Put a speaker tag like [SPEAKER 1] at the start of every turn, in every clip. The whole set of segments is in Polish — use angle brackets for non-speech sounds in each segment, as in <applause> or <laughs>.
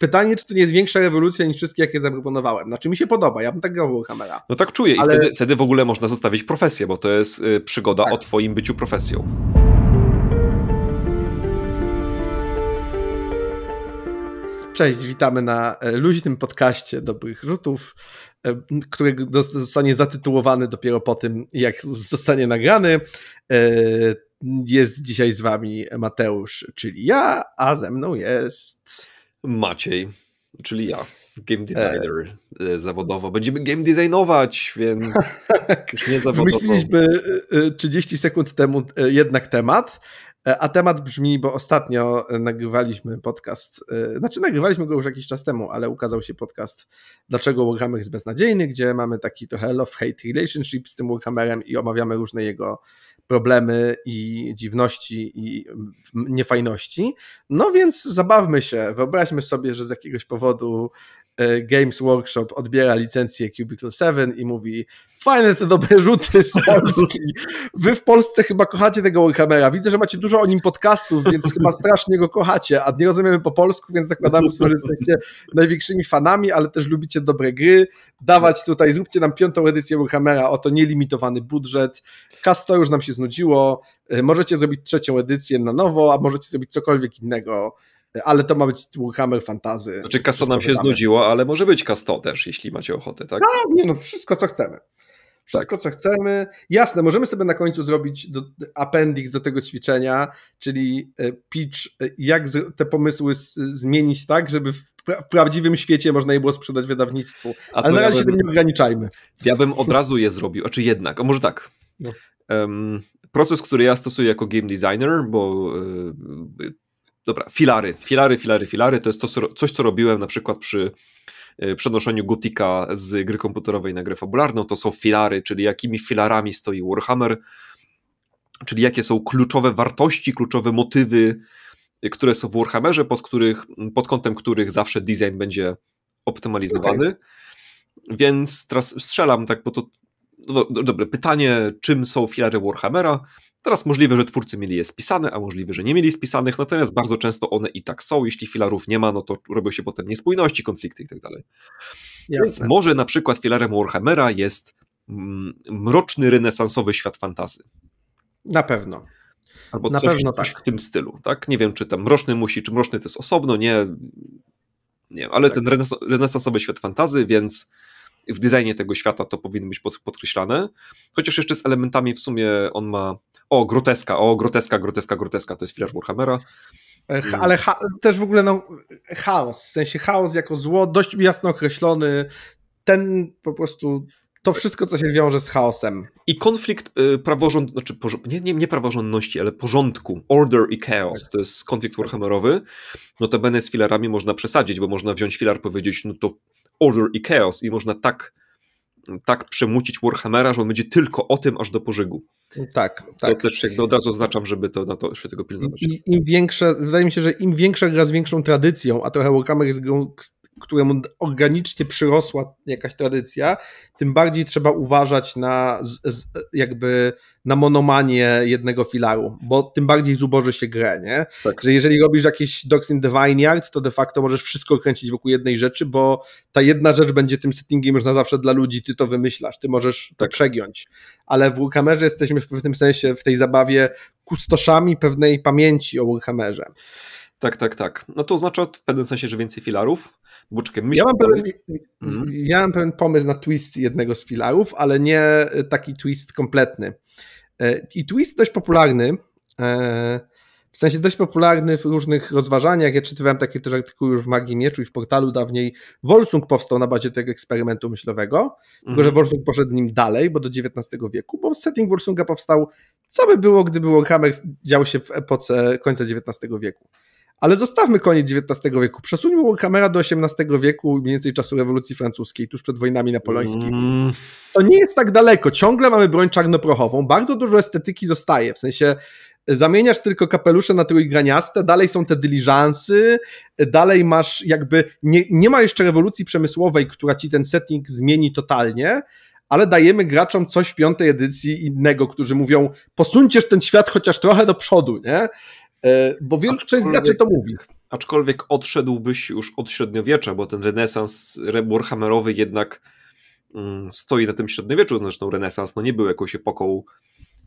[SPEAKER 1] Pytanie, czy to nie jest większa rewolucja niż wszystkie, jakie zaproponowałem. Znaczy mi się podoba, ja bym tak grał kamera. No tak czuję i ale... wtedy,
[SPEAKER 2] wtedy w ogóle można zostawić profesję, bo to jest y, przygoda tak. o twoim byciu profesją.
[SPEAKER 1] Cześć, witamy na e, luźnym podcaście dobrych rzutów, e, który zostanie zatytułowany dopiero po tym, jak zostanie nagrany. E, jest dzisiaj z wami Mateusz, czyli ja, a ze mną jest. Maciej,
[SPEAKER 2] czyli ja, game e. designer e... zawodowo. Będziemy game designować, więc <laughs> tak. już nie zawodowo. Myśleliśmy
[SPEAKER 1] 30 e, e, sekund temu jednak temat, a temat brzmi, bo ostatnio nagrywaliśmy podcast, znaczy nagrywaliśmy go już jakiś czas temu, ale ukazał się podcast Dlaczego Warhammer jest beznadziejny, gdzie mamy taki trochę love-hate relationship z tym Warhammerem i omawiamy różne jego problemy i dziwności i niefajności. No więc zabawmy się, wyobraźmy sobie, że z jakiegoś powodu E, Games Workshop odbiera licencję Cubicle 7 i mówi fajne te dobre rzuty z Polski. Wy w Polsce chyba kochacie tego Warhammera. Widzę, że macie dużo o nim podcastów, więc chyba strasznie go kochacie, a nie rozumiemy po polsku, więc zakładamy, że jesteście największymi fanami, ale też lubicie dobre gry. Dawać tutaj, zróbcie nam piątą edycję Warhammera, oto nielimitowany budżet. Kasto już nam się znudziło. E, możecie zrobić trzecią edycję na nowo, a możecie zrobić cokolwiek innego ale to ma być Warhammer Fantazy.
[SPEAKER 2] Znaczy kasto nam się wydamy. znudziło, ale może być kasto też, jeśli macie ochotę, tak? No,
[SPEAKER 1] nie no, wszystko co chcemy. Wszystko, tak. co chcemy. Jasne, możemy sobie na końcu zrobić do, appendix do tego ćwiczenia, czyli e, pitch, e, jak z, te pomysły z, zmienić tak, żeby w, pra w, prawdziwym świecie można je było sprzedać wydawnictwu. A Ale na razie ja bym, się tym nie ograniczajmy.
[SPEAKER 2] Ja bym od razu je zrobił, czy znaczy jednak, a może tak. No. Um, proces, który ja stosuję jako game designer, bo e, dobra, filary, filary, filary, filary, to jest to, coś, co robiłem na przykład przy e, przenoszeniu Gotika z gry komputerowej na grę fabularną, to są filary, czyli jakimi filarami stoi Warhammer, czyli jakie są kluczowe wartości, kluczowe motywy, e, które są w Warhammerze, pod, których, pod kątem których zawsze design będzie optymalizowany. Okay. Więc teraz strzelam tak, bo to no, dobre pytanie, czym są filary Warhammera? Teraz możliwe, że twórcy mieli je spisane, a możliwe, że nie mieli spisanych, natomiast bardzo często one i tak są. Jeśli filarów nie ma, no to robią się potem niespójności, konflikty itd. Tak dalej. Więc może na przykład filarem Warhammera jest mm, mroczny, renesansowy świat fantazy. Na pewno. Albo na coś, pewno coś tak. w tym stylu, tak? Nie wiem, czy tam mroczny musi, czy mroczny to jest osobno, nie, nie ale tak. ten renesansowy świat fantazy, więc w designie tego świata to powinno być podkreślane. Chociaż jeszcze z elementami w sumie on ma. O, groteska, o, groteska, groteska, groteska, to jest filar Warhammera.
[SPEAKER 1] E, mm. Ale też w ogóle no, chaos, w sensie chaos jako zło, dość jasno określony. Ten po prostu to wszystko,
[SPEAKER 2] co się wiąże z chaosem. I konflikt y, praworządności, znaczy nie, nie, nie praworządności, ale porządku, order i chaos, tak. to jest konflikt Warhammerowy. Notabene z filarami można przesadzić, bo można wziąć filar, powiedzieć, no to Order i Chaos i można tak, tak przemucić Warhammera, że on będzie tylko o tym aż do pożygu. Tak, tak. To tak. też jakby od razu oznaczam, żeby to na to się tego pilnować.
[SPEAKER 1] I, Im większa, wydaje mi się, że im większa gra z większą tradycją, a trochę Warhammer jest grą któremu organicznie przyrosła jakaś tradycja, tym bardziej trzeba uważać na z, z, jakby na monomanię jednego filaru, bo tym bardziej zuboży się grę, nie? Tak. Że jeżeli robisz jakieś Docs in the Vineyard, to de facto możesz wszystko kręcić wokół jednej rzeczy, bo ta jedna rzecz będzie tym settingiem już na zawsze dla ludzi, ty to wymyślasz, ty możesz tak. to przegiąć. Ale w Warhammerze jesteśmy w pewnym sensie w tej zabawie kustoszami pewnej pamięci o Warhammerze.
[SPEAKER 2] Tak, tak, tak. No to oznacza w pewnym sensie, że więcej filarów. Bo czekaj, myśl... ja, mam pewien,
[SPEAKER 1] mhm. ja mam pewien pomysł na twist jednego z filarów, ale nie taki twist kompletny. E, I twist dość popularny, e, w sensie dość popularny w różnych rozważaniach. Ja czytywałem takie też artykuły już w Magii Mieczu i w portalu dawniej. Wolsung powstał na bazie tego eksperymentu myślowego, mhm. tylko że mhm. Wolsung poszedł nim dalej, bo do XIX wieku, bo setting Wolsunga powstał, co by było, gdyby Warhammer działo się w epoce końca XIX wieku. Ale zostawmy koniec XIX wieku. Przesuńmy kamera do XVIII wieku, mniej więcej czasu rewolucji francuskiej, tuż przed wojnami napoleońskimi. Mm. To nie jest tak daleko. Ciągle mamy broń czarnoprochową. Bardzo dużo estetyki zostaje. W sensie e, zamieniasz tylko kapelusze na trójgraniaste, dalej są te dyliżansy, e, dalej masz jakby, nie, nie ma jeszcze rewolucji przemysłowej, która ci ten setting zmieni totalnie, ale dajemy graczom coś w piątej edycji innego, którzy mówią, posuńcież ten świat chociaż trochę do przodu, nie? E, bo większa część graczy to mówi.
[SPEAKER 2] Aczkolwiek odszedłbyś już od średniowiecza, bo ten renesans Warhammerowy jednak mm, stoi na tym średniowieczu, zresztą znaczy renesans no nie był jakąś epoką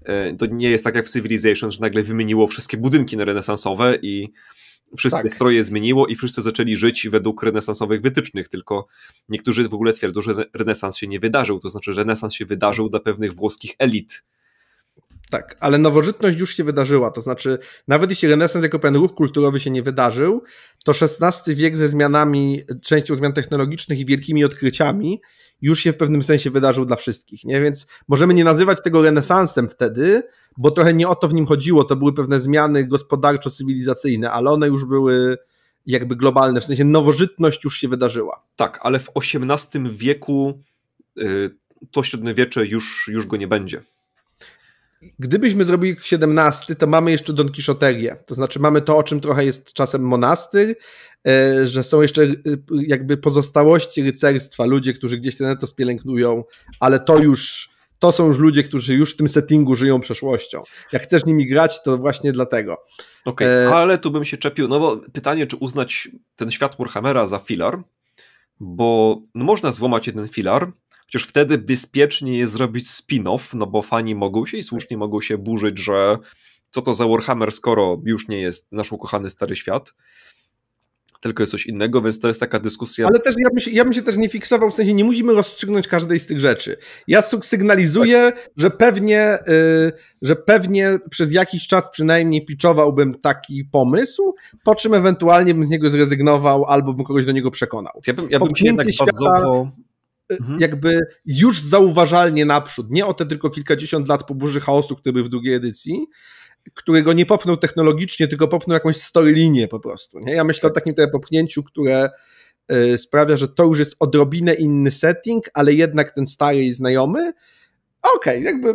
[SPEAKER 2] e, to nie jest tak jak w Civilization, że nagle wymieniło wszystkie budynki na renesansowe i wszystkie tak. stroje zmieniło i wszyscy zaczęli żyć według renesansowych wytycznych, tylko niektórzy w ogóle twierdzą, że renesans się nie wydarzył, to znaczy renesans się wydarzył dla pewnych włoskich elit,
[SPEAKER 1] tak, ale nowożytność już się wydarzyła, to znaczy nawet jeśli renesans jako pewien ruch kulturowy się nie wydarzył, to XVI wiek ze zmianami, częścią zmian technologicznych i wielkimi odkryciami już się w pewnym sensie wydarzył dla wszystkich, nie? Więc możemy nie nazywać tego renesansem wtedy, bo trochę nie o to w nim chodziło, to były pewne zmiany gospodarczo-cywilizacyjne, ale one już były jakby globalne, w sensie nowożytność
[SPEAKER 2] już się wydarzyła. Tak, ale w XVIII wieku y, to średniowiecze już, już go nie będzie
[SPEAKER 1] gdybyśmy zrobili 17, to mamy jeszcze Don Quixoterię. To znaczy mamy to, o czym trochę jest czasem monastyr, e, że są jeszcze e, jakby pozostałości rycerstwa, ludzie, którzy gdzieś ten etos pielęgnują, ale to już to są już ludzie, którzy już w tym settingu żyją przeszłością. Jak chcesz nimi grać, to właśnie dlatego. Okej, okay, e,
[SPEAKER 2] ale tu bym się czepił, no bo pytanie, czy uznać ten świat Warhammera za filar, bo no, można złamać jeden filar, Przecież wtedy bezpiecznie jest zrobić spin-off, no bo fani mogą się i słusznie mogą się burzyć, że co to za Warhammer, skoro już nie jest nasz ukochany Stary Świat tylko jest coś innego, więc to jest taka dyskusja. Ale też ja bym, się, ja bym się też nie fiksował, w sensie nie musimy rozstrzygnąć każdej z tych rzeczy. Ja
[SPEAKER 1] sygnalizuję, tak. że pewnie, y, że pewnie przez jakiś czas przynajmniej piczowałbym taki pomysł, po czym ewentualnie bym z niego zrezygnował albo bym kogoś do niego przekonał. Ja bym, ja bym się jednak bazowo... Y, mhm. jakby już zauważalnie naprzód, nie o te tylko kilkadziesiąt lat po burzy chaosu, który był w drugiej edycji, którego nie popnął technologicznie, tylko popnął jakąś storylinię po prostu. Nie? Ja myślę o tak. takim tutaj popchnięciu, które y, sprawia, że to już jest odrobinę inny setting, ale jednak ten stary i znajomy, okej, okay, jakby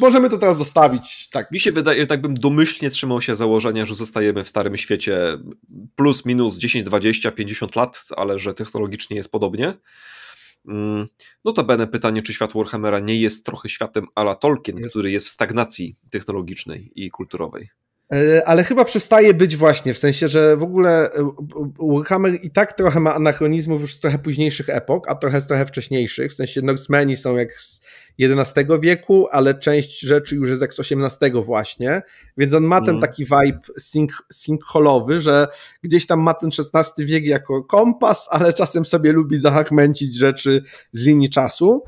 [SPEAKER 1] możemy to teraz zostawić.
[SPEAKER 2] Tak. Mi się wydaje, tak bym domyślnie trzymał się założenia, że zostajemy w starym świecie plus, minus 10, 20, 50 lat, ale że technologicznie jest podobnie. Mm, notabene pytanie, czy świat Warhammera nie jest trochę światem ala Tolkien, jest. który jest w stagnacji technologicznej i kulturowej.
[SPEAKER 1] E, ale chyba przestaje być właśnie, w sensie, że w ogóle e, Warhammer i tak trochę ma anachronizmów już z trochę późniejszych epok, a trochę z trochę wcześniejszych, w sensie Norsemeni są jak XI wieku, ale część rzeczy już jest jak z XVIII właśnie, więc on ma ten mhm. taki vibe sink, sinkholowy, że gdzieś tam ma ten XVI wiek jako kompas, ale czasem sobie lubi zahachmęcić rzeczy z linii czasu.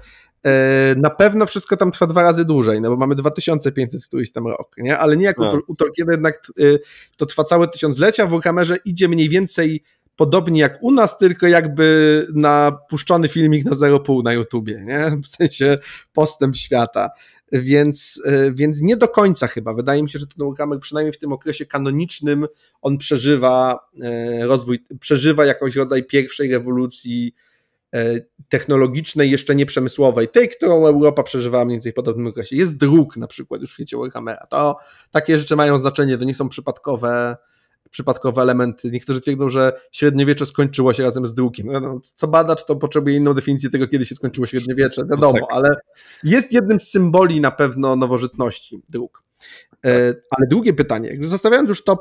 [SPEAKER 1] E, na pewno wszystko tam trwa dwa razy dłużej, no bo mamy 2500 któryś tam rok, nie? Ale nie jak no. u, tak. u Tolkiena jednak y, to trwa całe tysiąclecia, w Warhammerze idzie mniej więcej podobnie jak u nas, tylko jakby na puszczony filmik na 0,5 na YouTubie, nie? W sensie postęp świata. Więc, y, więc nie do końca chyba. Wydaje mi się, że ten ułamek przynajmniej w tym okresie kanonicznym on przeżywa y, rozwój, przeżywa jakąś rodzaj pierwszej rewolucji y, technologicznej, jeszcze nie przemysłowej, tej, którą Europa przeżywała mniej więcej w podobnym okresie. Jest dróg na przykład już w świecie Warhammera. To takie rzeczy mają znaczenie, to nie są przypadkowe przypadkowe elementy. Niektórzy twierdzą, że średniowiecze skończyło się razem z drukiem. No, no, co badacz, to potrzebuje inną definicję tego, kiedy się skończyło średniowiecze, no wiadomo, tak. ale jest jednym z symboli na pewno nowożytności druk. E, ale drugie pytanie, zostawiając już to,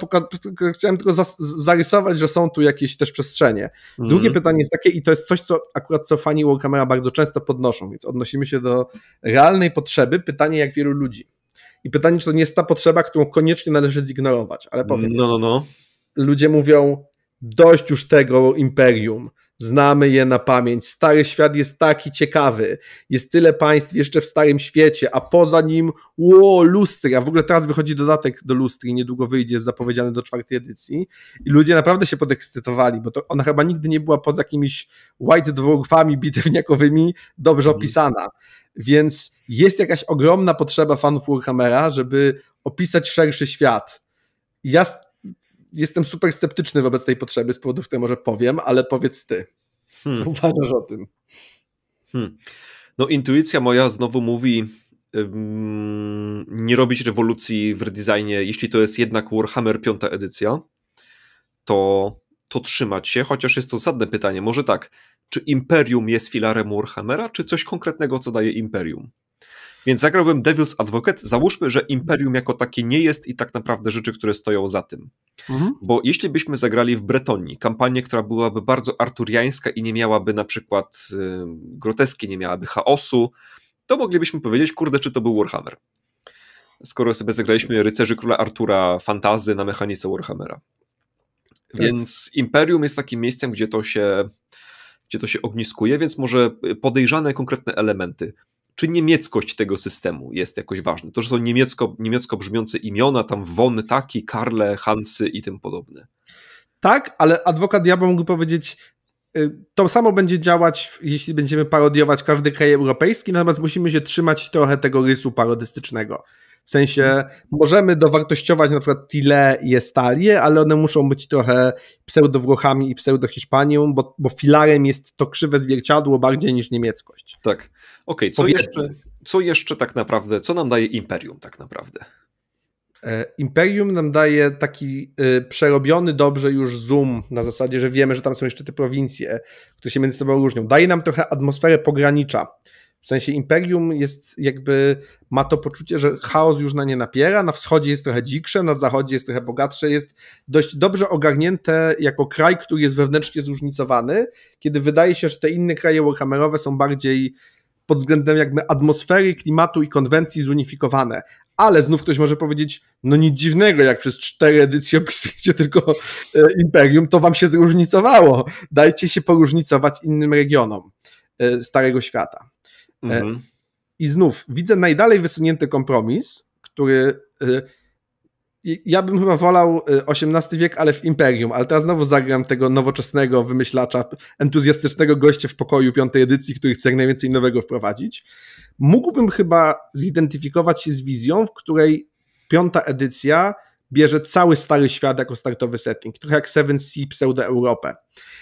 [SPEAKER 1] chciałem tylko zarysować, że są tu jakieś też przestrzenie. Mhm. Drugie mm. pytanie jest takie, i to jest coś, co akurat co fani Warhammera bardzo często podnoszą, więc odnosimy się do realnej potrzeby, pytanie jak wielu ludzi. I pytanie, czy to nie jest ta potrzeba, którą koniecznie należy zignorować, ale powiem. No, no, no. Ludzie mówią, dość już tego imperium. Znamy je na pamięć. Stary świat jest taki ciekawy. Jest tyle państw jeszcze w starym świecie, a poza nim ło, Ja W ogóle teraz wychodzi dodatek do lustri, niedługo wyjdzie, jest zapowiedziany do czwartej edycji. I ludzie naprawdę się podekscytowali, bo to ona chyba nigdy nie była poza jakimiś white dwarfami bitewniakowymi dobrze mhm. opisana. Więc jest jakaś ogromna potrzeba fanów Warhammera, żeby opisać szerszy świat. Ja jestem super sceptyczny wobec tej potrzeby z powodów, które może powiem, ale powiedz ty. Hmm. Co uważasz o tym?
[SPEAKER 2] Hmm. No intuicja moja znowu mówi nie robić rewolucji w redesignie, jeśli to jest jednak Warhammer 5 edycja, to, to trzymać się, chociaż jest to zadne pytanie, może tak, czy Imperium jest filarem Warhammera, czy coś konkretnego, co daje Imperium? Więc zagrałbym Devil's Advocate. Załóżmy, że Imperium jako takie nie jest i tak naprawdę rzeczy, które stoją za tym. Mhm. Bo jeśli byśmy zagrali w Bretonii kampanię, która byłaby bardzo arturiańska i nie miałaby na przykład y, groteski, nie miałaby chaosu, to moglibyśmy powiedzieć, kurde, czy to był Warhammer. Skoro sobie zagraliśmy Rycerzy Króla Artura fantazy na mechanice Warhammera. Tak. Więc Imperium jest takim miejscem, gdzie to się gdzie to się ogniskuje, więc może podejrzane konkretne elementy czy niemieckość tego systemu jest jakoś ważna? To, że są niemiecko, niemiecko brzmiące imiona, tam Von, Taki, Karle, Hansy i tym podobne.
[SPEAKER 1] Tak, ale adwokat diabła mógłby powiedzieć, y, to samo będzie działać, jeśli będziemy parodiować każdy kraj europejski, natomiast musimy się trzymać trochę tego rysu parodystycznego. W sensie możemy dowartościować na przykład Tile i Estalię, ale one muszą być trochę pseudo-Włochami i pseudo-Hiszpanią, bo, bo filarem jest to krzywe zwierciadło bardziej niż niemieckość.
[SPEAKER 2] Tak. Okej, okay, co, jeszcze, co jeszcze tak naprawdę, co nam daje Imperium tak naprawdę?
[SPEAKER 1] E, imperium nam daje taki e, przerobiony dobrze już zoom na zasadzie, że wiemy, że tam są jeszcze te prowincje, które się między sobą różnią. Daje nam trochę atmosferę pogranicza, w sensie imperium jest jakby, ma to poczucie, że chaos już na nie napiera, na wschodzie jest trochę dziksze, na zachodzie jest trochę bogatsze, jest dość dobrze ogarnięte jako kraj, który jest wewnętrznie zróżnicowany, kiedy wydaje się, że te inne kraje warhammerowe są bardziej pod względem jakby atmosfery, klimatu i konwencji zunifikowane. Ale znów ktoś może powiedzieć, no nic dziwnego, jak przez cztery edycje opisujecie tylko e, imperium, to wam się zróżnicowało. Dajcie się poróżnicować innym regionom e, Starego Świata. E, mhm. I znów widzę najdalej wysunięty kompromis, który e, ja bym chyba wolał XVIII e, wiek, ale w Imperium, ale teraz znowu zagram tego nowoczesnego wymyślacza, entuzjastycznego gościa w pokoju piątej edycji, który chce jak najwięcej nowego wprowadzić. Mógłbym chyba zidentyfikować się z wizją, w której piąta edycja bierze cały stary świat jako startowy setting, trochę jak Seven Sea pseudo-Europę.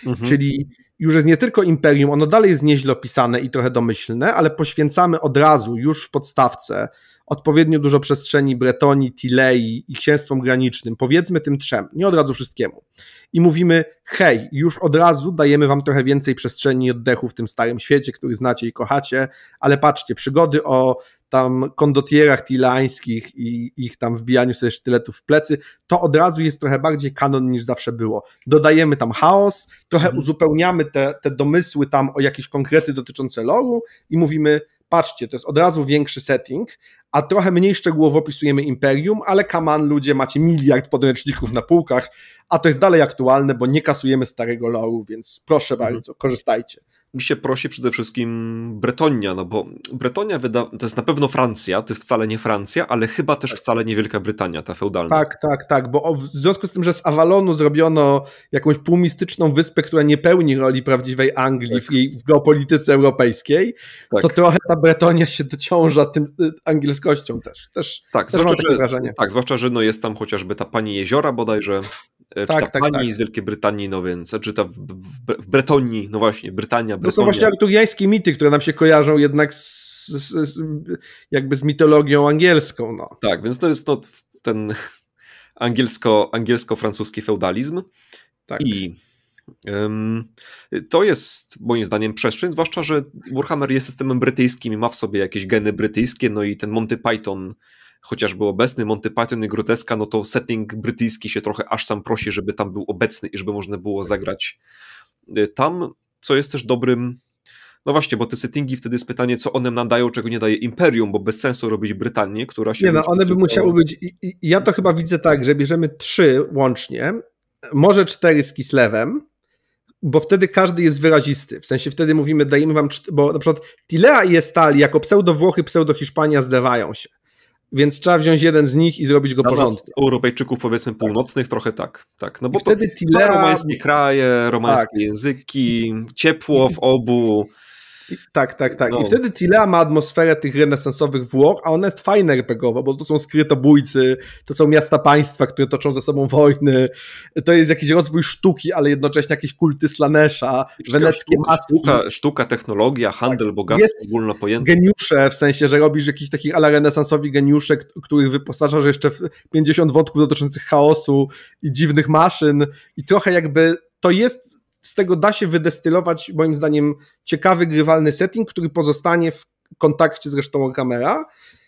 [SPEAKER 1] Mhm. Czyli już jest nie tylko imperium, ono dalej jest nieźle opisane i trochę domyślne, ale poświęcamy od razu, już w podstawce, odpowiednio dużo przestrzeni Bretonii, Tilei i księstwom granicznym, powiedzmy tym trzem, nie od razu wszystkiemu. I mówimy, hej, już od razu dajemy wam trochę więcej przestrzeni i oddechu w tym starym świecie, który znacie i kochacie, ale patrzcie, przygody o tam kondotierach tilańskich i ich tam wbijaniu sobie sztyletów w plecy, to od razu jest trochę bardziej kanon niż zawsze było. Dodajemy tam chaos, trochę mhm. uzupełniamy te, te domysły tam o jakieś konkrety dotyczące loru i mówimy, patrzcie, to jest od razu większy setting, a trochę mniej szczegółowo opisujemy Imperium, ale kaman ludzie, macie miliard podręczników na półkach, a to jest dalej aktualne, bo nie kasujemy starego loru, więc
[SPEAKER 2] proszę mhm. bardzo, korzystajcie mi się prosi przede wszystkim Bretonia, no bo Bretonia wyda... to jest na pewno Francja, to jest wcale nie Francja, ale chyba też tak. wcale nie Wielka Brytania, ta feudalna. Tak,
[SPEAKER 1] tak, tak, bo w związku z tym, że z Avalonu zrobiono jakąś półmistyczną wyspę, która nie pełni roli prawdziwej Anglii tak. w geopolityce europejskiej, tak. to trochę ta Bretonia się dociąża tym y, angielskością też. też tak, też zwłaszcza, że, wrażenie.
[SPEAKER 2] tak, zwłaszcza, że no jest tam chociażby ta pani jeziora bodajże, tak, czy tak, tak, tak. z Wielkiej Brytanii, no więc, e, czy ta w, w Bretonii, no właśnie, Brytania, Bretonia. To są właśnie
[SPEAKER 1] arturiańskie mity, które nam się kojarzą jednak z, z, z, jakby z mitologią angielską. No.
[SPEAKER 2] Tak, więc to jest to, ten angielsko, angielsko-francuski feudalizm tak. i to jest moim zdaniem przestrzeń, zwłaszcza, że Warhammer jest systemem brytyjskim i ma w sobie jakieś geny brytyjskie, no i ten Monty Python chociażby obecny Monty Python i Groteska, no to setting brytyjski się trochę aż sam prosi, żeby tam był obecny i żeby można było tak. zagrać y, tam, co jest też dobrym no właśnie, bo te settingi wtedy jest pytanie, co one nam dają, czego nie daje Imperium, bo bez sensu robić Brytanię, która się... Nie no, one by tylko... musiały
[SPEAKER 1] być... Ja to chyba widzę tak, że bierzemy trzy łącznie, może cztery z Kislewem, bo wtedy każdy jest wyrazisty. W sensie wtedy mówimy, dajemy wam... Bo na przykład Tilea i Estali jako pseudo-Włochy, pseudo-Hiszpania zlewają się. Więc trzeba wziąć jeden
[SPEAKER 2] z nich i zrobić go porządnie. Europejczyków powiedzmy północnych trochę tak. tak. No bo I wtedy to, Tillera... romańskie kraje, romańskie tak. języki, ciepło w obu. Tak, tak, tak. No. I wtedy Tila ma atmosferę
[SPEAKER 1] tych renesansowych Włoch, a ona jest fajna RPGowa, bo to są skrytobójcy, to są miasta państwa, które toczą ze sobą wojny, to jest jakiś rozwój sztuki, ale jednocześnie jakieś kulty slanesza,
[SPEAKER 2] weneckie sztuka, maski. Sztuka, sztuka, technologia, tak. handel, tak, bogactwo ogólnopojęte. Geniusze, w
[SPEAKER 1] sensie, że robisz jakichś takich ala renesansowi geniusze, których wyposażasz jeszcze w 50 wątków dotyczących chaosu i dziwnych maszyn i trochę jakby to jest z tego da się wydestylować, moim zdaniem, ciekawy, grywalny setting, który pozostanie w kontakcie z resztą kamera.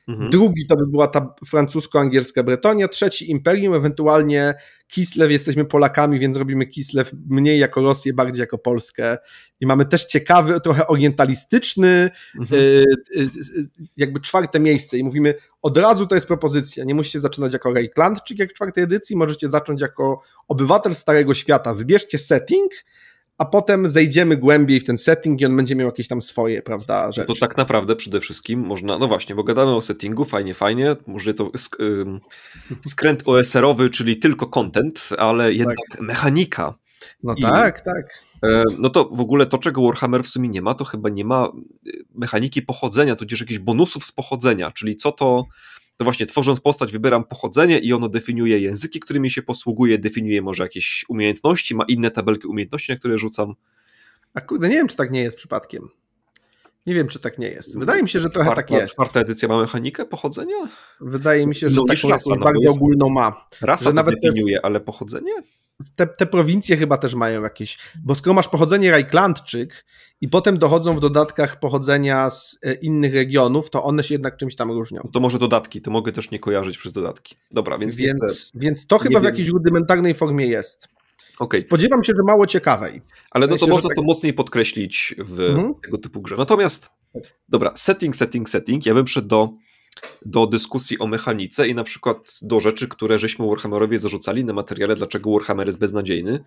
[SPEAKER 1] Mhm. Drugi to by była ta francusko-angielska Bretonia, trzeci Imperium, ewentualnie Kislew, jesteśmy Polakami, więc robimy Kislew mniej jako Rosję, bardziej jako Polskę. I mamy też ciekawy, trochę orientalistyczny, mhm. Y y, y, y, jakby czwarte miejsce. I mówimy, od razu to jest propozycja. Nie musicie zaczynać jako Rejklandczyk, jak w czwartej edycji, możecie zacząć jako obywatel Starego Świata. Wybierzcie setting, a potem zejdziemy głębiej w ten setting i on będzie miał jakieś tam swoje, prawda, no rzeczy.
[SPEAKER 2] To tak naprawdę przede wszystkim można, no właśnie, bo gadamy o settingu, fajnie, fajnie, może to sk <laughs> skręt OSR-owy, czyli tylko content, ale jednak tak. mechanika. No I, tak, tak. Y, no to w ogóle to, czego Warhammer w sumie nie ma, to chyba nie ma y, mechaniki pochodzenia, tudzież jakichś bonusów z pochodzenia, czyli co to, to właśnie tworząc postać wybieram pochodzenie i ono definiuje języki, którymi się posługuje, definiuje może jakieś umiejętności, ma inne tabelki umiejętności, na które rzucam. A kurde, nie wiem, czy tak nie jest przypadkiem.
[SPEAKER 1] Nie wiem, czy tak nie jest. Wydaje mi się, że trochę czwarta, tak jest.
[SPEAKER 2] Czwarta edycja ma mechanikę pochodzenia? Wydaje mi się, że no, tak rasa, bardziej no, ogólną ma. Rasa nawet definiuje, jest... ale pochodzenie?
[SPEAKER 1] Te, te, prowincje chyba też mają jakieś, bo skoro masz pochodzenie Rajklandczyk i potem dochodzą w dodatkach pochodzenia z e, innych regionów, to
[SPEAKER 2] one się jednak czymś tam różnią. No to może dodatki, to mogę też nie kojarzyć przez dodatki. Dobra, więc Więc, chcę, więc to chyba w jakiejś
[SPEAKER 1] rudymentarnej formie jest. Okay. Spodziewam się, że mało ciekawej. Ale w sensie, no to można tak... to
[SPEAKER 2] mocniej podkreślić w mhm. tego typu grze. Natomiast, dobra, setting, setting, setting. Ja bym przyszedł do, do dyskusji o mechanice i na przykład do rzeczy, które żeśmy Warhammerowie zarzucali na materiale, dlaczego Warhammer jest beznadziejny.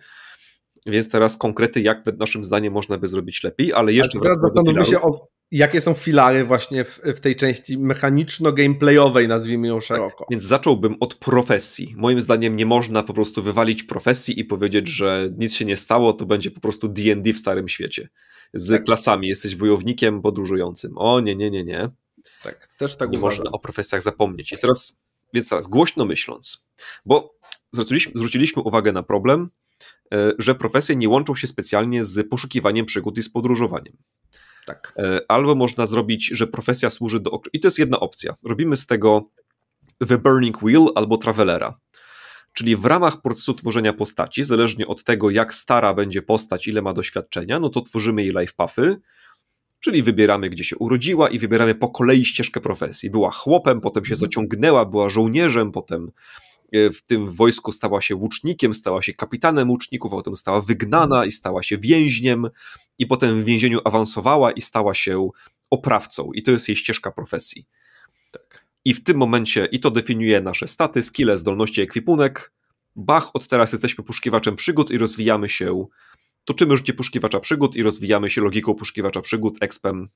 [SPEAKER 2] Więc teraz konkrety, jak naszym zdaniem można by zrobić lepiej, ale jeszcze raz teraz zastanówmy się,
[SPEAKER 1] o, jakie są filary właśnie w, w tej części mechaniczno-gameplayowej, nazwijmy ją tak,
[SPEAKER 2] szeroko. Tak, więc zacząłbym od profesji. Moim zdaniem nie można po prostu wywalić profesji i powiedzieć, że nic się nie stało, to będzie po prostu D&D w starym świecie. Z tak. klasami, jesteś wojownikiem podróżującym. O nie, nie, nie, nie. Tak, też tak Nie uważam. można o profesjach zapomnieć. I teraz, więc teraz, głośno myśląc, bo zwróciliśmy, zwróciliśmy uwagę na problem, E, że profesje nie łączą się specjalnie z poszukiwaniem przygód i z podróżowaniem. Tak. E, albo można zrobić, że profesja służy do. I to jest jedna opcja. Robimy z tego The Burning Wheel albo Travelera. Czyli w ramach procesu tworzenia postaci, zależnie od tego, jak stara będzie postać, ile ma doświadczenia, no to tworzymy jej life pathy, czyli wybieramy, gdzie się urodziła i wybieramy po kolei ścieżkę profesji. Była chłopem, potem się mhm. zaciągnęła, była żołnierzem, potem E, w tym wojsku stała się łucznikiem, stała się kapitanem łuczników, a potem stała wygnana i stała się więźniem, i potem w więzieniu awansowała i stała się oprawcą. I to jest jej ścieżka profesji. Tak. I w tym momencie, i to definiuje nasze staty, skille, zdolności, ekwipunek. Bach, od teraz jesteśmy poszukiwaczem przygód i rozwijamy się. Toczymy życie poszukiwacza przygód i rozwijamy się logiką poszukiwacza przygód, expem,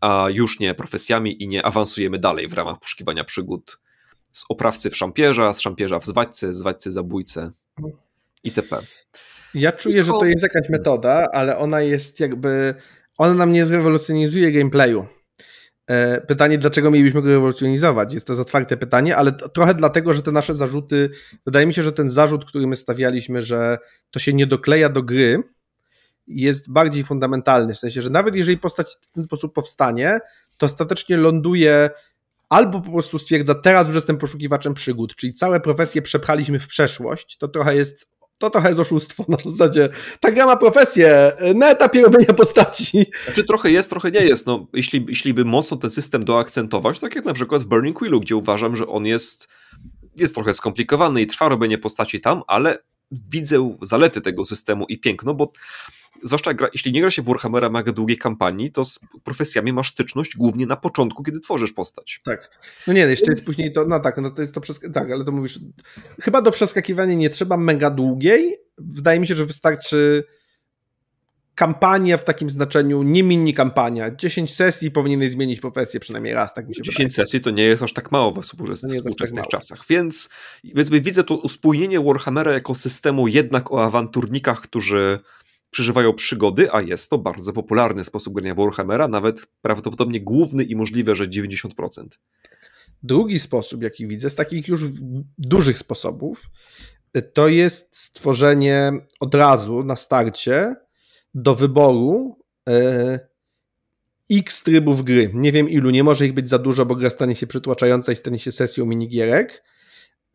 [SPEAKER 2] a już nie profesjami i nie awansujemy dalej w ramach poszukiwania przygód z oprawcy w szampierza, z szampierza w zwadźce, z zwadźcy zabójcę itp.
[SPEAKER 1] Ja czuję, że to jest jakaś metoda, ale ona jest jakby, ona nam nie zrewolucjonizuje gameplayu. E, pytanie, dlaczego mielibyśmy go rewolucjonizować? Jest to zatwarte pytanie, ale trochę dlatego, że te nasze zarzuty, wydaje mi się, że ten zarzut, który my stawialiśmy, że to się nie dokleja do gry, jest bardziej fundamentalny. W sensie, że nawet jeżeli postać w ten sposób powstanie, to ostatecznie ląduje albo po prostu stwierdza, teraz już jestem poszukiwaczem przygód, czyli całe profesje przepchaliśmy w przeszłość, to trochę jest to trochę jest oszustwo na zasadzie. Ta gra ma profesję y, na etapie robienia postaci.
[SPEAKER 2] Znaczy trochę jest, trochę nie jest. No, jeśli, jeśli by mocno ten system doakcentować, tak jak na przykład w Burning Wheelu, gdzie uważam, że on jest, jest trochę skomplikowany i trwa robienie postaci tam, ale widzę zalety tego systemu i piękno, bo zwłaszcza gra, jeśli nie gra się w Warhammera mega długiej kampanii, to z profesjami masz styczność głównie na początku, kiedy tworzysz postać. Tak.
[SPEAKER 1] No nie, no, jeszcze Więc... jest później to, no tak, no to jest to przez, tak, ale to mówisz, chyba do przeskakiwania nie trzeba mega długiej, wydaje mi się, że wystarczy kampania w takim znaczeniu, nie mini kampania. 10 sesji powinieneś zmienić profesję przynajmniej raz, tak mi się 10 wydaje.
[SPEAKER 2] 10 sesji to nie jest aż tak mało w współczesnych tak czasach, więc, więc widzę to uspójnienie Warhammera jako systemu jednak o awanturnikach, którzy przeżywają przygody, a jest to bardzo popularny sposób grania Warhammera, nawet prawdopodobnie główny i możliwe, że 90%.
[SPEAKER 1] Drugi sposób, jaki widzę, z takich już dużych sposobów, y, to jest stworzenie od razu na starcie do wyboru y, x trybów gry. Nie wiem ilu, nie może ich być za dużo, bo gra stanie się przytłaczająca i stanie się sesją minigierek.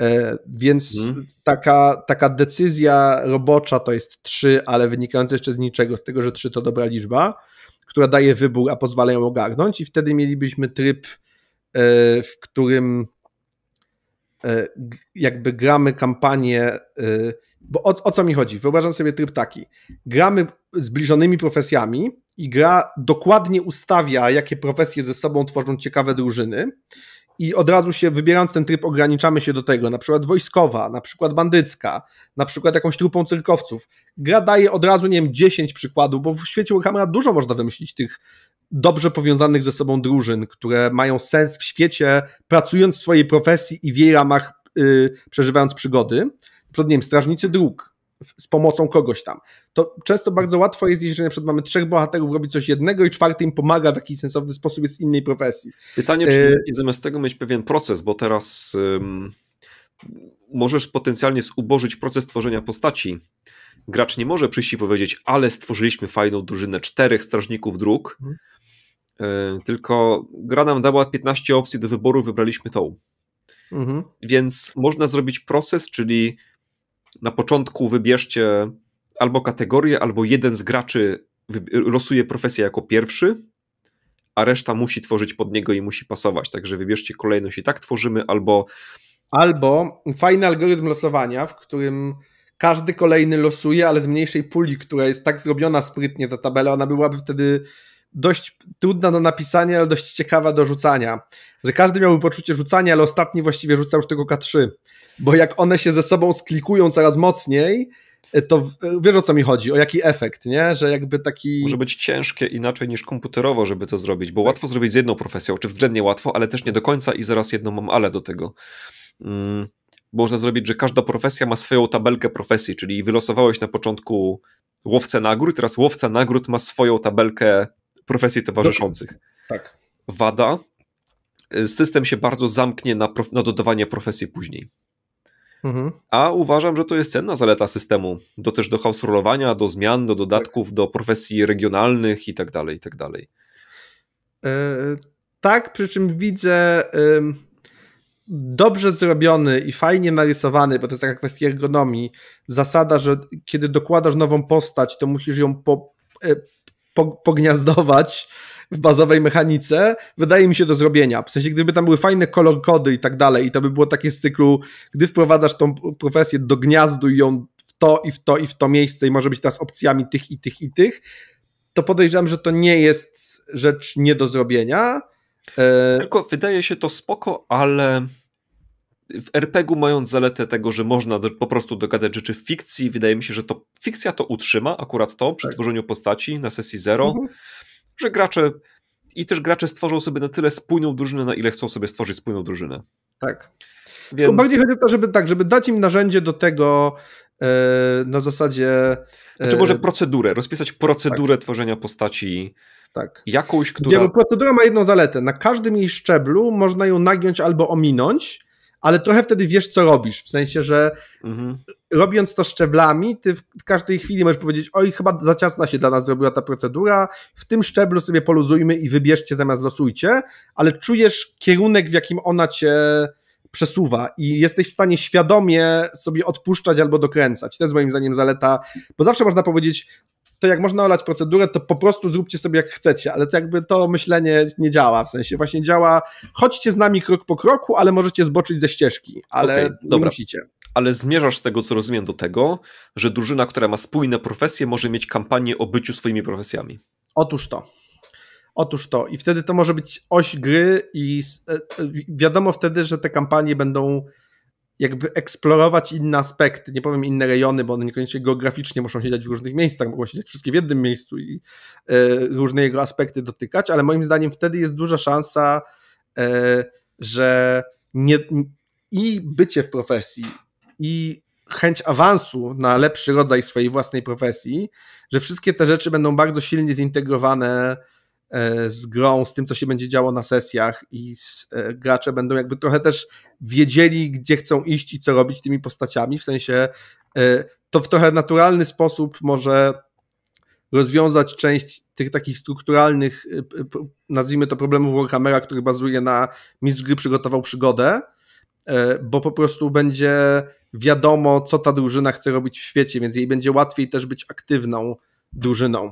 [SPEAKER 1] E, więc hmm. taka, taka decyzja robocza to jest 3, ale wynikająca jeszcze z niczego, z tego, że 3 to dobra liczba, która daje wybór, a pozwala ją ogarnąć, i wtedy mielibyśmy tryb, e, w którym e, jakby gramy kampanię. Bo o, o co mi chodzi? Wyobrażam sobie tryb taki. Gramy zbliżonymi profesjami i gra dokładnie ustawia, jakie profesje ze sobą tworzą ciekawe drużyny i od razu się, wybierając ten tryb, ograniczamy się do tego, na przykład wojskowa, na przykład bandycka, na przykład jakąś trupą cyrkowców. Gra daje od razu, nie wiem, 10 przykładów, bo w świecie Warhammera dużo można wymyślić tych dobrze powiązanych ze sobą drużyn, które mają sens w świecie, pracując w swojej profesji i w jej ramach yy, przeżywając przygody. Przed przykład, strażnicy dróg, z pomocą kogoś tam. To często bardzo łatwo jest, jeżeli na przykład mamy trzech bohaterów robić coś jednego i czwarty im pomaga w jakiś sensowny sposób, jest z innej profesji. Pytanie, czy
[SPEAKER 2] y zamiast tego mieć pewien proces, bo teraz ym, możesz potencjalnie zubożyć proces tworzenia postaci. Gracz nie może przyjść i powiedzieć, ale stworzyliśmy fajną drużynę czterech strażników dróg, y tylko gra nam dała 15 opcji do wyboru, wybraliśmy tą. Mhm. Więc można zrobić proces, czyli na początku wybierzcie albo kategorię, albo jeden z graczy losuje profesję jako pierwszy, a reszta musi tworzyć pod niego i musi pasować. Także wybierzcie kolejność i tak tworzymy, albo. Albo
[SPEAKER 1] fajny algorytm losowania, w którym każdy kolejny losuje, ale z mniejszej puli, która jest tak zrobiona sprytnie, ta tabela, ona byłaby wtedy dość trudna do napisania, ale dość ciekawa do rzucania. Że każdy miałby poczucie rzucania, ale ostatni właściwie rzucał już tylko K3 bo jak one się ze sobą sklikują coraz mocniej, e, to e, wiesz o co mi chodzi, o jaki efekt,
[SPEAKER 2] nie? Że jakby taki. Może być ciężkie inaczej niż komputerowo, żeby to zrobić, bo łatwo zrobić z jedną profesją, czy względnie łatwo, ale też nie do końca i zaraz jedną mam ale do tego. Mm, można zrobić, że każda profesja ma swoją tabelkę profesji, czyli wylosowałeś na początku łowcę nagród, teraz łowca nagród ma swoją tabelkę profesji towarzyszących. Tak. Wada. E, system się bardzo zamknie na, prof... na dodawanie profesji później. Mhm. A uważam, że to jest cenna zaleta systemu. do też do rolowania, do zmian, do dodatków, tak. do profesji regionalnych i tak dalej, i tak dalej.
[SPEAKER 1] E, tak, przy czym widzę y, dobrze zrobiony i fajnie narysowany, bo to jest taka kwestia ergonomii, zasada, że kiedy dokładasz nową postać, to musisz ją po, y, pogniazdować w bazowej mechanice, wydaje mi się do zrobienia. W sensie, gdyby tam były fajne kolor kody i tak dalej, i to by było takie z cyklu, gdy wprowadzasz tą profesję do gniazdu i ją w to i w to i w to miejsce i może być teraz opcjami tych i tych i tych, to podejrzewam, że to nie jest rzecz nie do zrobienia.
[SPEAKER 2] E, Tylko wydaje się to spoko, ale w RPG-u er mając zaletę tego, że można po prostu dogadać rzeczy w fikcji, wydaje mi się, że to fikcja to utrzyma, akurat to, przy tak. tworzeniu postaci na sesji zero. Mhm że gracze i też gracze stworzą sobie na tyle spójną drużynę, na ile chcą sobie stworzyć spójną drużynę. Tak. Więc... bardziej
[SPEAKER 1] chodzi o to, żeby tak, żeby dać im narzędzie do tego e, na zasadzie. Yy... Znaczy może
[SPEAKER 2] procedurę, rozpisać procedurę tak. tworzenia postaci. Tak. Jakąś, która. Gdzie,
[SPEAKER 1] procedura ma jedną zaletę. Na każdym jej szczeblu można ją nagiąć albo ominąć, ale trochę wtedy wiesz, co robisz. W sensie, że mhm. robiąc to szczeblami, ty w każdej chwili możesz powiedzieć: Oj, chyba za ciasna się dla nas zrobiła ta procedura, w tym szczeblu sobie poluzujmy i wybierzcie zamiast losujcie, ale czujesz kierunek, w jakim ona cię przesuwa i jesteś w stanie świadomie sobie odpuszczać albo dokręcać. To jest moim zdaniem zaleta, bo zawsze można powiedzieć, to jak można olać procedurę, to po prostu zróbcie sobie jak chcecie, ale to jakby to myślenie nie działa, w sensie właśnie działa, chodźcie z nami krok po kroku, ale możecie zboczyć ze ścieżki, ale okay, nie dobra. musicie.
[SPEAKER 2] Ale zmierzasz z tego, co rozumiem, do tego, że drużyna, która ma spójne profesje, może mieć kampanię o byciu swoimi profesjami. Otóż to.
[SPEAKER 1] Otóż to. I wtedy to może być oś gry, i e, e, wiadomo wtedy, że te kampanie będą jakby eksplorować inne aspekty, nie powiem inne rejony, bo one niekoniecznie geograficznie muszą siedzieć w różnych miejscach, mogą siedzieć wszystkie w jednym miejscu i e, różne jego aspekty dotykać, ale moim zdaniem wtedy jest duża szansa, e, że nie, i bycie w profesji, i chęć awansu na lepszy rodzaj swojej własnej profesji, że wszystkie te rzeczy będą bardzo silnie zintegrowane E, z grą, z tym, co się będzie działo na sesjach i z, e, gracze będą jakby trochę też wiedzieli, gdzie chcą iść i co robić tymi postaciami, w sensie e, to w trochę naturalny sposób może rozwiązać część tych takich strukturalnych, nazwijmy to problemów Warhammera, który bazuje na mistrz gry przygotował przygodę, bo po prostu będzie wiadomo, co ta drużyna chce robić w świecie, więc jej będzie łatwiej też być aktywną drużyną.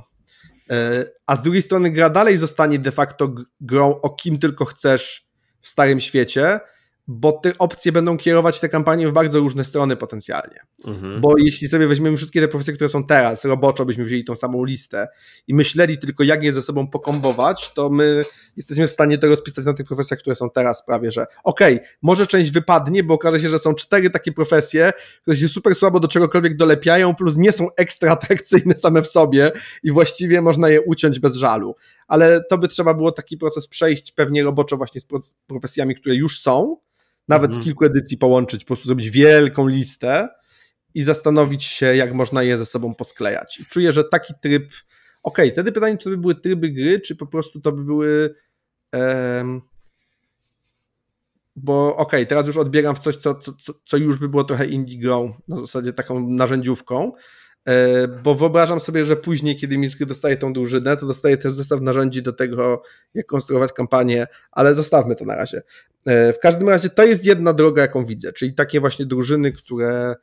[SPEAKER 1] E, a z drugiej strony gra dalej zostanie de facto grą o kim tylko chcesz w starym świecie, bo te opcje będą kierować te kampanie w bardzo różne strony potencjalnie. Mhm. Bo jeśli sobie weźmiemy wszystkie te profesje, które są teraz, roboczo byśmy wzięli tą samą listę i myśleli tylko, jak je ze sobą pokombować, to my jesteśmy w stanie to rozpisać na tych profesjach, które są teraz prawie, że okej, okay, może część wypadnie, bo okaże się, że są cztery takie profesje, które się super słabo do czegokolwiek dolepiają, plus nie są ekstra atrakcyjne same w sobie i właściwie można je uciąć bez żalu ale to by trzeba było taki proces przejść pewnie roboczo właśnie z profesjami, które już są, nawet z mhm. kilku edycji połączyć, po prostu zrobić wielką listę i zastanowić się, jak można je ze sobą posklejać. I czuję, że taki tryb, okej, okay, wtedy pytanie, czy to by były tryby gry, czy po prostu to by były um, bo okej, okay, teraz już odbieram w coś, co, co, co już by było trochę indie grą, na zasadzie taką narzędziówką, E, bo wyobrażam sobie, że później, kiedy Misk dostaje tą drużynę, to dostaje też zestaw narzędzi do tego, jak konstruować kampanię, ale zostawmy to na razie. E, w każdym razie to jest jedna droga, jaką widzę, czyli takie właśnie drużyny, które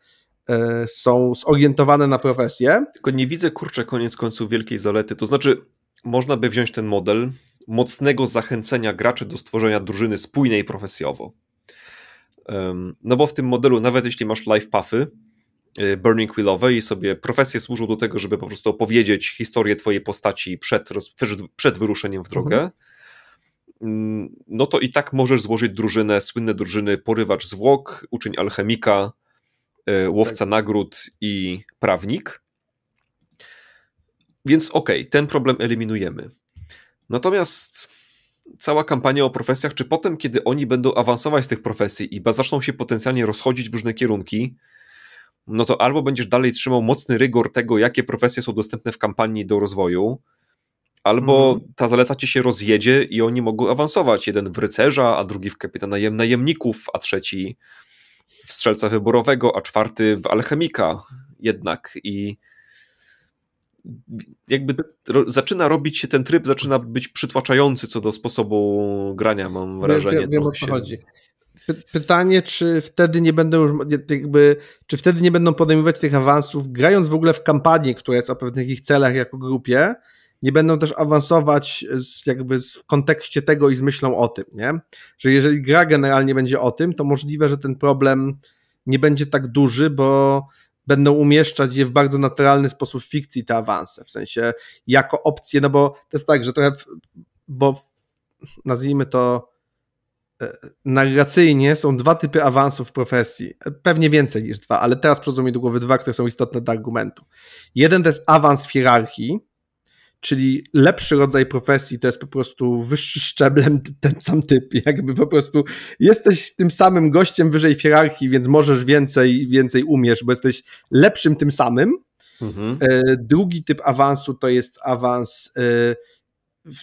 [SPEAKER 1] e, są zorientowane na profesję.
[SPEAKER 2] Tylko nie widzę, kurczę, koniec końców wielkiej zalety. To znaczy, można by wziąć ten model mocnego zachęcenia graczy do stworzenia drużyny spójnej profesjowo. No bo w tym modelu, nawet jeśli masz live puffy, Y, Burning Wheelowe i sobie profesje służą do tego, żeby po prostu opowiedzieć historię twojej postaci przed, przed wyruszeniem w mhm. drogę. Mhm no to i tak możesz złożyć drużynę, słynne drużyny Porywacz Zwłok, Uczeń Alchemika, y, Łowca tak. Nagród i Prawnik. Więc okej, okay, ten problem eliminujemy. Natomiast cała kampania o profesjach, czy potem, kiedy oni będą awansować z tych profesji i zaczną się potencjalnie rozchodzić w różne kierunki, no to albo będziesz dalej trzymał mocny rygor tego, jakie profesje są dostępne w kampanii do rozwoju, albo mm. ta zaleta ci się rozjedzie i oni mogą awansować. Jeden w rycerza, a drugi w kapitana najemników, a trzeci w strzelca wyborowego, a czwarty w alchemika jednak. I jakby zaczyna robić się ten tryb, zaczyna być przytłaczający co do sposobu grania, mam no, wrażenie. Wiem, wiem o co chodzi
[SPEAKER 1] pytanie, czy wtedy nie będą już jakby, czy wtedy nie będą podejmować tych awansów, grając w ogóle w kampanii, która jest o pewnych ich celach jako grupie, nie będą też awansować z, jakby z, w kontekście tego i z myślą o tym, nie? Że jeżeli gra generalnie będzie o tym, to możliwe, że ten problem nie będzie tak duży, bo będą umieszczać je w bardzo naturalny sposób w fikcji te awanse, w sensie jako opcje, no bo to jest tak, że trochę, bo nazwijmy to E, narracyjnie są dwa typy awansów w profesji. Pewnie więcej niż dwa, ale teraz przychodzą mi do głowy dwa, które są istotne do argumentu. Jeden to jest awans w hierarchii, czyli lepszy rodzaj profesji to jest po prostu wyższy szczeblem ten sam typ. <laughs> Jakby po prostu jesteś tym samym gościem wyżej w hierarchii, więc możesz więcej, więcej umiesz, bo jesteś lepszym tym samym. Mhm. E, drugi typ awansu to jest awans e,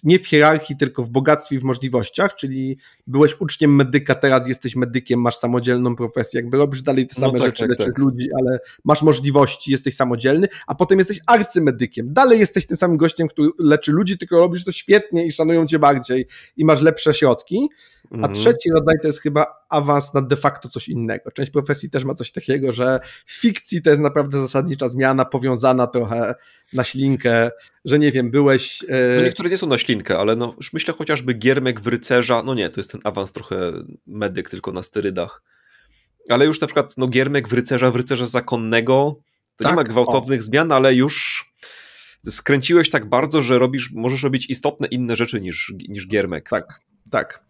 [SPEAKER 1] nie w hierarchii, tylko w bogactwie i w możliwościach, czyli byłeś uczniem medyka, teraz jesteś medykiem, masz samodzielną profesję, jakby robisz dalej te no same no tak, rzeczy, tak, tak. ludzi, ale masz możliwości, jesteś samodzielny, a potem jesteś arcymedykiem, dalej jesteś tym samym gościem, który leczy ludzi, tylko robisz to świetnie i szanują cię bardziej i masz lepsze środki, a mhm. trzeci rodzaj to jest chyba awans na de facto coś innego. Część profesji też ma coś takiego, że w fikcji to jest naprawdę zasadnicza zmiana powiązana trochę na ślinkę, że nie wiem, byłeś... E, no
[SPEAKER 2] niektóre nie są na ślinkę, ale no, już myślę chociażby Giermek w Rycerza, no nie, to jest ten awans trochę medyk tylko na sterydach. Ale już na przykład no, Giermek w Rycerza, w Rycerza Zakonnego, to tak? nie ma gwałtownych o. zmian, ale już skręciłeś tak bardzo, że robisz, możesz robić istotne inne rzeczy niż, niż Giermek. Tak, tak.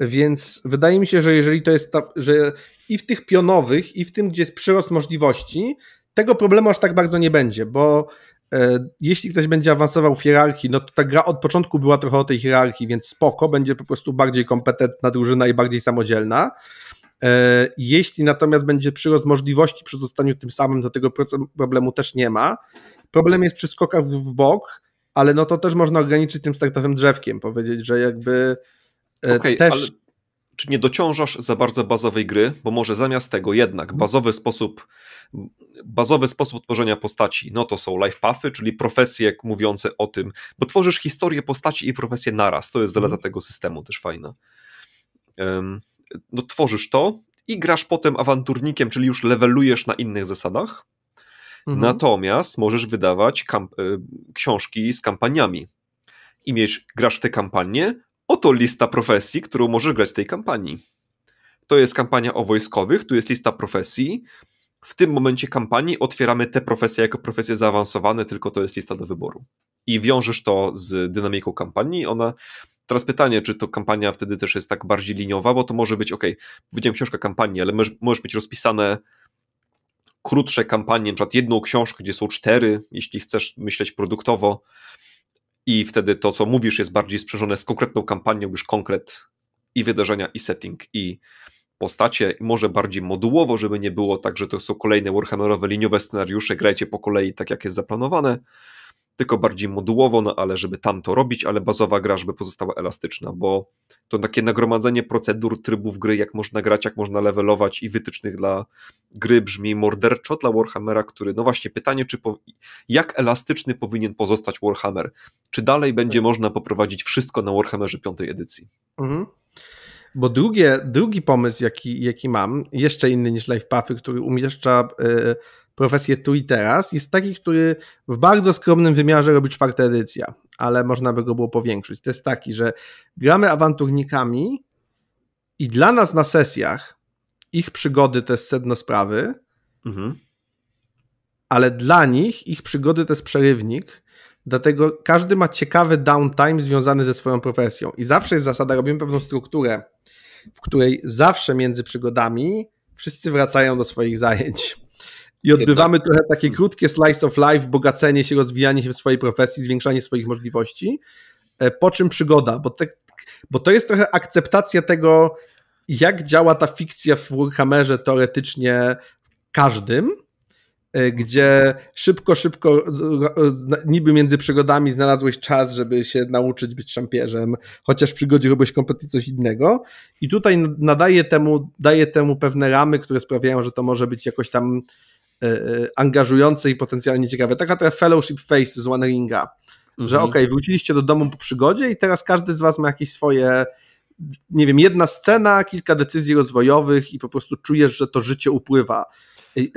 [SPEAKER 1] Więc wydaje mi się, że jeżeli to jest, ta, że i w tych pionowych, i w tym, gdzie jest przyrost możliwości, tego problemu aż tak bardzo nie będzie, bo e, jeśli ktoś będzie awansował w hierarchii, no to ta gra od początku była trochę o tej hierarchii, więc spoko, będzie po prostu bardziej kompetentna drużyna i bardziej samodzielna. E, jeśli natomiast będzie przyrost możliwości przy zostaniu tym samym, to tego problemu też nie ma. Problem jest przy skokach w bok, ale no to też można ograniczyć tym startowym drzewkiem, powiedzieć, że jakby E, okay, też... ale
[SPEAKER 2] czy nie dociążasz za bardzo bazowej gry, bo może zamiast tego jednak bazowy sposób, bazowy sposób tworzenia postaci, no to są life pathy, czyli profesje mówiące o tym, bo tworzysz historię postaci i profesję naraz, to jest mhm. zaleta tego systemu też fajna. no tworzysz to i grasz potem awanturnikiem, czyli już levelujesz na innych zasadach, mhm. natomiast możesz wydawać e, książki z kampaniami, i mieć, grasz w te kampanie, Oto lista profesji, którą możesz grać w tej kampanii. To jest kampania o wojskowych, tu jest lista profesji. W tym momencie kampanii otwieramy te profesje jako profesje zaawansowane, tylko to jest lista do wyboru. I wiążesz to z dynamiką kampanii. Ona Teraz pytanie, czy to kampania wtedy też jest tak bardziej liniowa, bo to może być, ok, powiedziałem książka kampanii, ale możesz, możesz mieć rozpisane krótsze kampanie, na przykład jedną książkę, gdzie są cztery, jeśli chcesz myśleć produktowo, i wtedy to, co mówisz, jest bardziej sprzężone z konkretną kampanią, już konkret i wydarzenia, i setting, i postacie, może bardziej modułowo, żeby nie było tak, że to są kolejne Warhammerowe liniowe scenariusze, grajcie po kolei tak, jak jest zaplanowane, tylko bardziej modułowo, no ale żeby tam to robić, ale bazowa gra, żeby pozostała elastyczna, bo to takie nagromadzenie procedur, trybów gry, jak można grać, jak można levelować i wytycznych dla gry brzmi morderczo dla Warhammera, który, no właśnie, pytanie, czy po, jak elastyczny powinien pozostać Warhammer? Czy dalej będzie można poprowadzić wszystko na Warhammerze piątej edycji?
[SPEAKER 1] Mhm. Bo drugie, drugi pomysł, jaki, jaki mam, jeszcze inny niż Life Puffy, który umieszcza y, profesję tu i teraz, jest taki, który w bardzo skromnym wymiarze robi czwarta edycja, ale można by go było powiększyć. To jest taki, że gramy awanturnikami i dla nas na sesjach ich przygody to jest sedno sprawy, mhm. ale dla nich ich przygody to jest przerywnik, dlatego każdy ma ciekawy downtime związany ze swoją profesją i zawsze jest zasada, robimy pewną strukturę, w której zawsze między przygodami wszyscy wracają do swoich zajęć. I odbywamy trochę takie krótkie slice of life, bogacenie się, rozwijanie się w swojej profesji, zwiększanie swoich możliwości, e, po czym przygoda, bo, te, tak, bo to jest trochę akceptacja tego, jak działa ta fikcja w Warhammerze teoretycznie każdym, e, gdzie szybko, szybko, niby między przygodami znalazłeś czas, żeby się nauczyć być szampierzem, chociaż w przygodzie robiłeś kompletnie coś innego. I tutaj nadaje temu, daje temu pewne ramy, które sprawiają, że to może być jakoś tam E, e, angażujące i potencjalnie ciekawe. Taka ta fellowship face z One Ringa, mhm. że okej, okay, wróciliście do domu po przygodzie i teraz każdy z was ma jakieś swoje nie wiem, jedna scena, kilka decyzji rozwojowych i po prostu czujesz, że to życie upływa. I, e,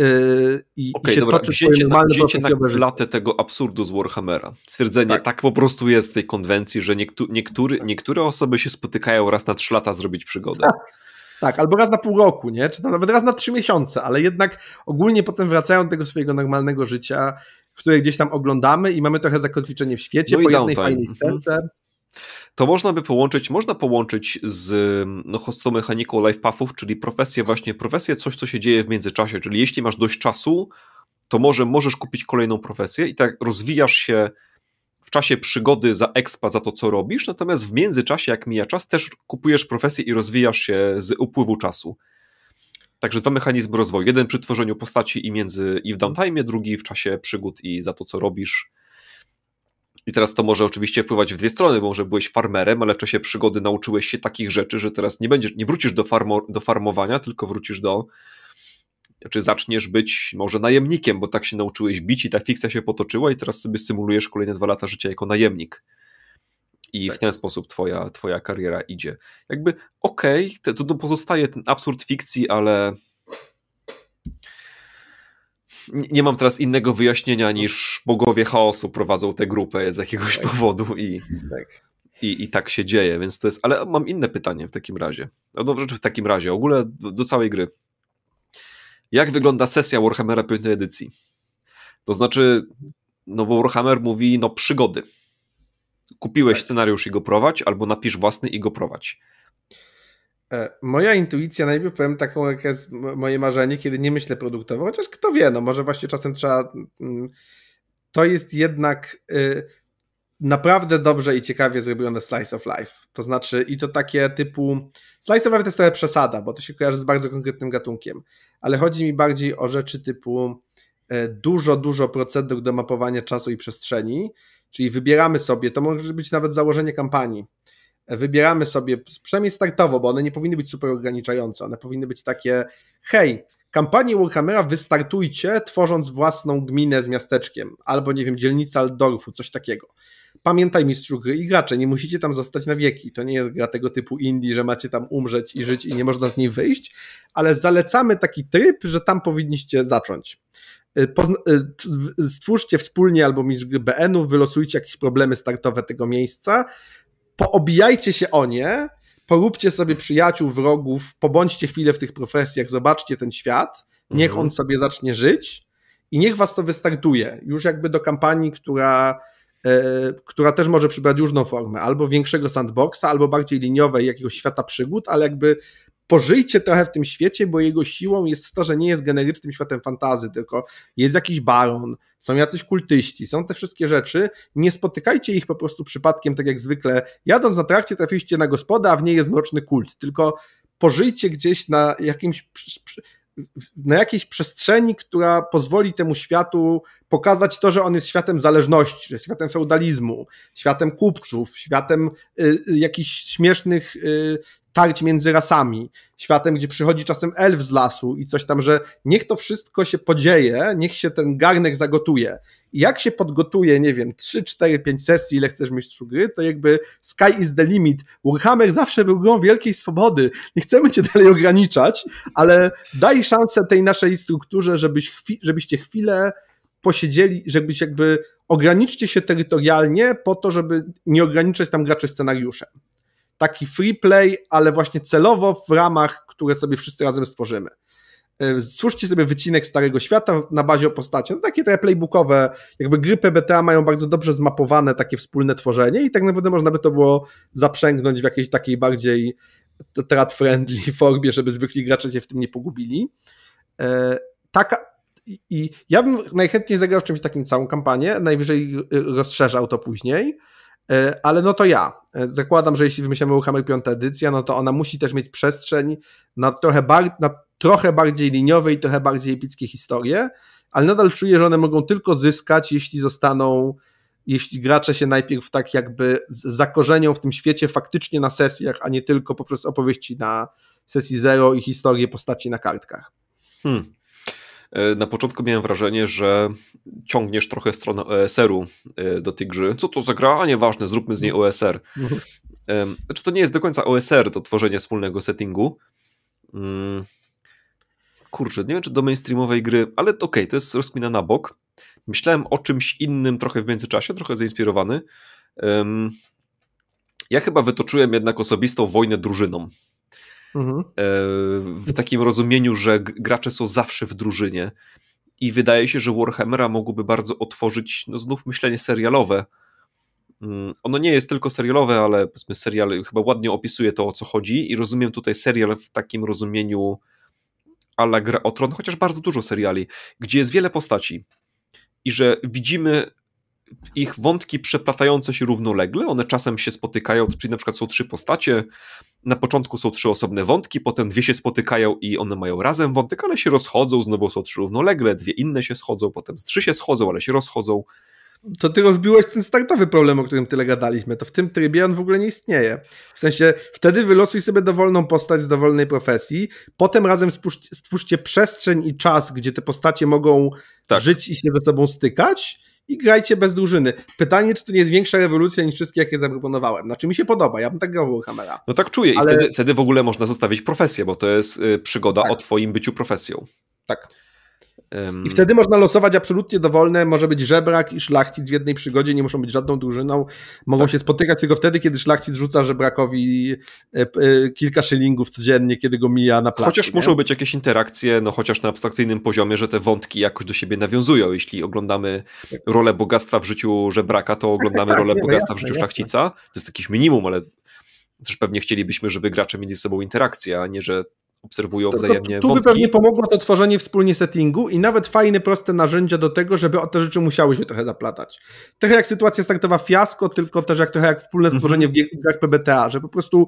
[SPEAKER 1] i, okay, i się dobra, toczy wzięcie na, wzięcie na
[SPEAKER 2] latę tego absurdu z Warhammera. Stwierdzenie, tak. tak, po prostu jest w tej konwencji, że niektóry, niektóry, niektóre osoby się spotykają raz na trzy lata zrobić przygodę. Tak.
[SPEAKER 1] Tak, albo raz na pół roku, nie? Czy nawet raz na trzy miesiące, ale jednak ogólnie potem wracają do tego swojego normalnego życia, które gdzieś tam oglądamy i mamy trochę zakotwiczenie w świecie no po jednej downtime. fajnej mhm. scence.
[SPEAKER 2] To można by połączyć, można połączyć z no, life pathów, czyli profesję właśnie, profesję coś, co się dzieje w międzyczasie, czyli jeśli masz dość czasu, to może możesz kupić kolejną profesję i tak rozwijasz się w czasie przygody za expa, za to, co robisz, natomiast w międzyczasie, jak mija czas, też kupujesz profesję i rozwijasz się z upływu czasu. Także dwa mechanizmy rozwoju. Jeden przy tworzeniu postaci i między i w downtime, drugi w czasie przygód i za to, co robisz. I teraz to może oczywiście wpływać w dwie strony, bo może byłeś farmerem, ale w czasie przygody nauczyłeś się takich rzeczy, że teraz nie będziesz, nie wrócisz do, farmo, do farmowania, tylko wrócisz do czy zaczniesz być może najemnikiem, bo tak się nauczyłeś bić i ta fikcja się potoczyła i teraz sobie symulujesz kolejne dwa lata życia jako najemnik. I tak. w ten sposób twoja, twoja kariera idzie. Jakby okej, okay, to, to pozostaje ten absurd fikcji, ale nie mam teraz innego wyjaśnienia niż bogowie chaosu prowadzą tę grupę z jakiegoś tak. powodu i, tak. i, i tak się dzieje, więc to jest, ale mam inne pytanie w takim razie. No, w takim razie, w ogóle do, do całej gry jak wygląda sesja Warhammera 5 edycji. To znaczy, no bo Warhammer mówi, no przygody. Kupiłeś tak. scenariusz i go prowadź, albo napisz własny i go prowadź.
[SPEAKER 1] E, moja intuicja, najpierw powiem taką, jak jest moje marzenie, kiedy nie myślę produktowo, chociaż kto wie, no może właśnie czasem trzeba. Mm, to jest jednak y, naprawdę dobrze i ciekawie zrobione slice of life. To znaczy, i to takie typu. Slice of life to jest trochę przesada, bo to się kojarzy z bardzo konkretnym gatunkiem, ale chodzi mi bardziej o rzeczy typu e, dużo, dużo procedur do mapowania czasu i przestrzeni, czyli wybieramy sobie, to może być nawet założenie kampanii. E, wybieramy sobie, przynajmniej startowo, bo one nie powinny być super ograniczające, one powinny być takie, hej, kampanię Warhammera wystartujcie, tworząc własną gminę z miasteczkiem, albo nie wiem, dzielnicę Aldorfu, coś takiego. Pamiętaj mistrzu gry i gracze, nie musicie tam zostać na wieki. To nie jest gra tego typu indie, że macie tam umrzeć i żyć i nie można z niej wyjść, ale zalecamy taki tryb, że tam powinniście zacząć. Y, y, stwórzcie wspólnie albo mistrz gry BN-u, wylosujcie jakieś problemy startowe tego miejsca, poobijajcie się o nie, poróbcie sobie przyjaciół, wrogów, pobądźcie chwilę w tych profesjach, zobaczcie ten świat, niech mhm. on sobie zacznie żyć i niech was to wystartuje. Już jakby do kampanii, która E, która też może przybrać różną formę, albo większego sandboxa, albo bardziej liniowej, jakiegoś świata przygód, ale jakby pożyjcie trochę w tym świecie, bo jego siłą jest to, że nie jest generycznym światem fantazy, tylko jest jakiś baron, są jacyś kultyści, są te wszystkie rzeczy. Nie spotykajcie ich po prostu przypadkiem, tak jak zwykle. Jadąc na trakcie, trafiliście na gospodę, a w niej jest mroczny kult. Tylko pożyjcie gdzieś na jakimś na jakiejś przestrzeni, która pozwoli temu światu pokazać to, że on jest światem zależności, że jest światem feudalizmu, światem kupców, światem y, y, jakichś śmiesznych y, tarć między rasami, światem, gdzie przychodzi czasem elf z lasu i coś tam, że niech to wszystko się podzieje, niech się ten garnek zagotuje. I jak się podgotuje, nie wiem, 3, 4, 5 sesji, ile chcesz mistrzu gry, to jakby sky is the limit. Warhammer zawsze był grą wielkiej swobody. Nie chcemy cię dalej ograniczać, ale daj szansę tej naszej strukturze, żebyś chwi żebyście chwilę posiedzieli, żebyś jakby ograniczcie się terytorialnie po to, żeby nie ograniczać tam graczy scenariuszem taki free play, ale właśnie celowo w ramach, które sobie wszyscy razem stworzymy. E, Słuchajcie sobie wycinek Starego Świata na bazie postaci. No takie te playbookowe, jakby gry PBTA mają bardzo dobrze zmapowane takie wspólne tworzenie i tak naprawdę można by to było zaprzęgnąć w jakiejś takiej bardziej trad-friendly <laughs> formie, żeby zwykli gracze się w tym nie pogubili. E, taka, i ja bym najchętniej zagrał w czymś takim całą kampanię, najwyżej y, rozszerzał to później, E, ale no to ja. E, zakładam, że jeśli wymyślamy Warhammer 5 edycja, no to ona musi też mieć przestrzeń na trochę, bar- na trochę bardziej liniowe i trochę bardziej epickie historie, ale nadal czuję, że one mogą tylko zyskać, jeśli zostaną, jeśli gracze się najpierw tak jakby zakorzenią w tym świecie faktycznie na sesjach, a nie tylko poprzez opowieści na sesji zero i historię postaci na kartkach.
[SPEAKER 2] Hmm. E, na początku miałem wrażenie, że ciągniesz trochę stronę OSR-u e, do tej gry. Co to za gra? A nieważne, zróbmy z niej OSR. Mhm. Znaczy to nie jest do końca OSR, to tworzenie wspólnego settingu. Mm. Kurczę, nie wiem czy do mainstreamowej gry, ale okej, okay, to jest rozkmina na bok. Myślałem o czymś innym trochę w międzyczasie, trochę zainspirowany. Ja chyba wytoczyłem jednak osobistą wojnę drużyną Mhm. E, w takim rozumieniu, że gracze są zawsze w drużynie. I wydaje się, że Warhammera mogłoby bardzo otworzyć no znów myślenie serialowe. Mm, ono nie jest tylko serialowe, ale powiedzmy serial chyba ładnie opisuje to, o co chodzi i rozumiem tutaj serial w takim rozumieniu ale Gra o Tron, chociaż bardzo dużo seriali, gdzie jest wiele postaci i że widzimy ich wątki przeplatające się równolegle, one czasem się spotykają, czyli na przykład są trzy postacie, na początku są trzy osobne wątki, potem dwie się spotykają i one mają razem wątek, ale się rozchodzą, znowu są trzy równolegle, dwie inne się schodzą, potem trzy się schodzą, ale się rozchodzą. To ty rozbiłeś
[SPEAKER 1] ten startowy problem, o którym tyle gadaliśmy. To w tym trybie on w ogóle nie istnieje. W sensie, wtedy wylosuj sobie dowolną postać z dowolnej profesji, potem razem stwórzcie przestrzeń i czas, gdzie te postacie mogą tak. żyć i się ze sobą stykać i grajcie bez drużyny. Pytanie, czy to nie jest większa rewolucja niż wszystkie, jakie zaproponowałem. Znaczy mi się podoba, ja bym tak grał w kamera.
[SPEAKER 2] No tak czuję i Ale... wtedy, wtedy w ogóle można zostawić profesję, bo to jest y, przygoda tak. o twoim byciu profesją. Tak. Um... I wtedy
[SPEAKER 1] można losować absolutnie dowolne, może być żebrak i szlachcic w jednej przygodzie, nie muszą być żadną drużyną, mogą tak. się spotykać tylko wtedy, kiedy szlachcic rzuca żebrakowi e, e, kilka szylingów codziennie, kiedy go mija na placu. Chociaż nie? muszą
[SPEAKER 2] być jakieś interakcje, no chociaż na abstrakcyjnym poziomie, że te wątki jakoś do siebie nawiązują. Jeśli oglądamy tak. rolę bogactwa w życiu żebraka, to oglądamy tak, tak rolę nie, no bogactwa no, w życiu jasne. szlachcica. To jest jakiś minimum, ale też pewnie chcielibyśmy, żeby gracze mieli ze sobą interakcję, a nie, że obserwują wzajemnie. Tu, tu by pewnie
[SPEAKER 1] pomogło to tworzenie wspólnie settingu i nawet fajne, proste narzędzia do tego, żeby o te rzeczy musiały się trochę zaplatać. Trochę jak sytuacja startowa fiasko, tylko też jak trochę jak wspólne mhm. stworzenie mm -hmm. w grach PBTA, że po prostu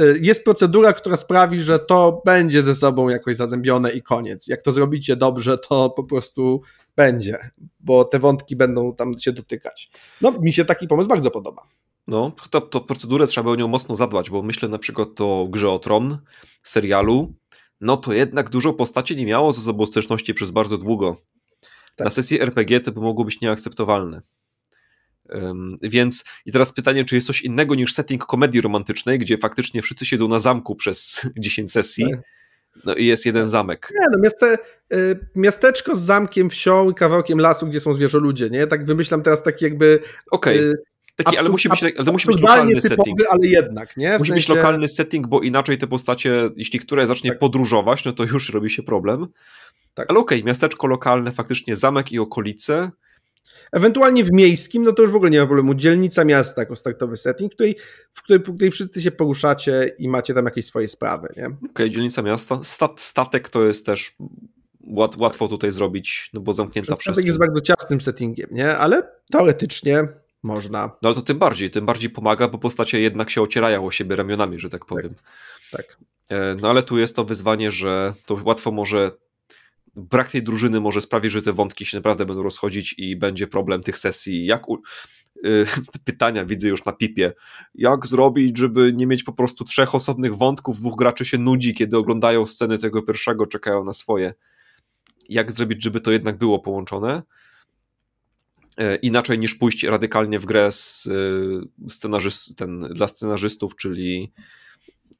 [SPEAKER 1] y, jest procedura, która sprawi, że to będzie ze sobą jakoś zazębione i koniec. Jak to zrobicie dobrze, to po prostu będzie, bo te wątki będą tam się dotykać. No, mi się taki pomysł bardzo podoba.
[SPEAKER 2] No, to, to procedurę trzeba by o nią mocno zadbać, bo myślę na przykład o Grze o Tron, serialu, no to jednak dużo postaci nie miało ze sobą styczności przez bardzo długo. Tak. Na sesji RPG to by mogło być nieakceptowalne. Um, więc i teraz pytanie, czy jest coś innego niż setting komedii romantycznej, gdzie faktycznie wszyscy siedzą na zamku przez 10 <laughs> sesji. Tak. No i jest jeden zamek.
[SPEAKER 1] Nie, no miaste, y, miasteczko z zamkiem, wsią i kawałkiem lasu, gdzie są zwierzę ludzie, nie? Tak wymyślam teraz taki jakby okay
[SPEAKER 2] taki, ale musi być, ale musi być lokalny typowy, setting.
[SPEAKER 1] ale jednak, nie? W musi sensie... być lokalny
[SPEAKER 2] setting, bo inaczej te postacie, jeśli które zacznie tak. podróżować, no to już robi się problem. Tak. Ale okej, okay, miasteczko lokalne, faktycznie zamek i okolice. Ewentualnie w miejskim, no to już w ogóle
[SPEAKER 1] nie ma problemu. Dzielnica miasta jako startowy setting, w której, w której, której wszyscy się poruszacie i macie tam jakieś swoje sprawy, nie? Okej,
[SPEAKER 2] okay, dzielnica miasta. Stat, statek to jest też łat, łatwo tutaj zrobić, no bo zamknięta Przez przestrzeń. Statek jest
[SPEAKER 1] bardzo ciasnym settingiem, nie? Ale teoretycznie można.
[SPEAKER 2] No ale to tym bardziej, tym bardziej pomaga, bo postacie jednak się ocierają o siebie ramionami, że tak, tak powiem. Tak. tak. No ale tu jest to wyzwanie, że to łatwo może. Brak tej drużyny może sprawić, że te wątki się naprawdę będą rozchodzić i będzie problem tych sesji. Jak u... E, <laughs> pytania widzę już na pipie. Jak zrobić, żeby nie mieć po prostu trzech osobnych wątków? Dwóch graczy się nudzi, kiedy oglądają sceny tego pierwszego, czekają na swoje. Jak zrobić, żeby to jednak było połączone? E, inaczej niż pójść radykalnie w grę z e, scenarzyst, ten, dla scenarzystów, czyli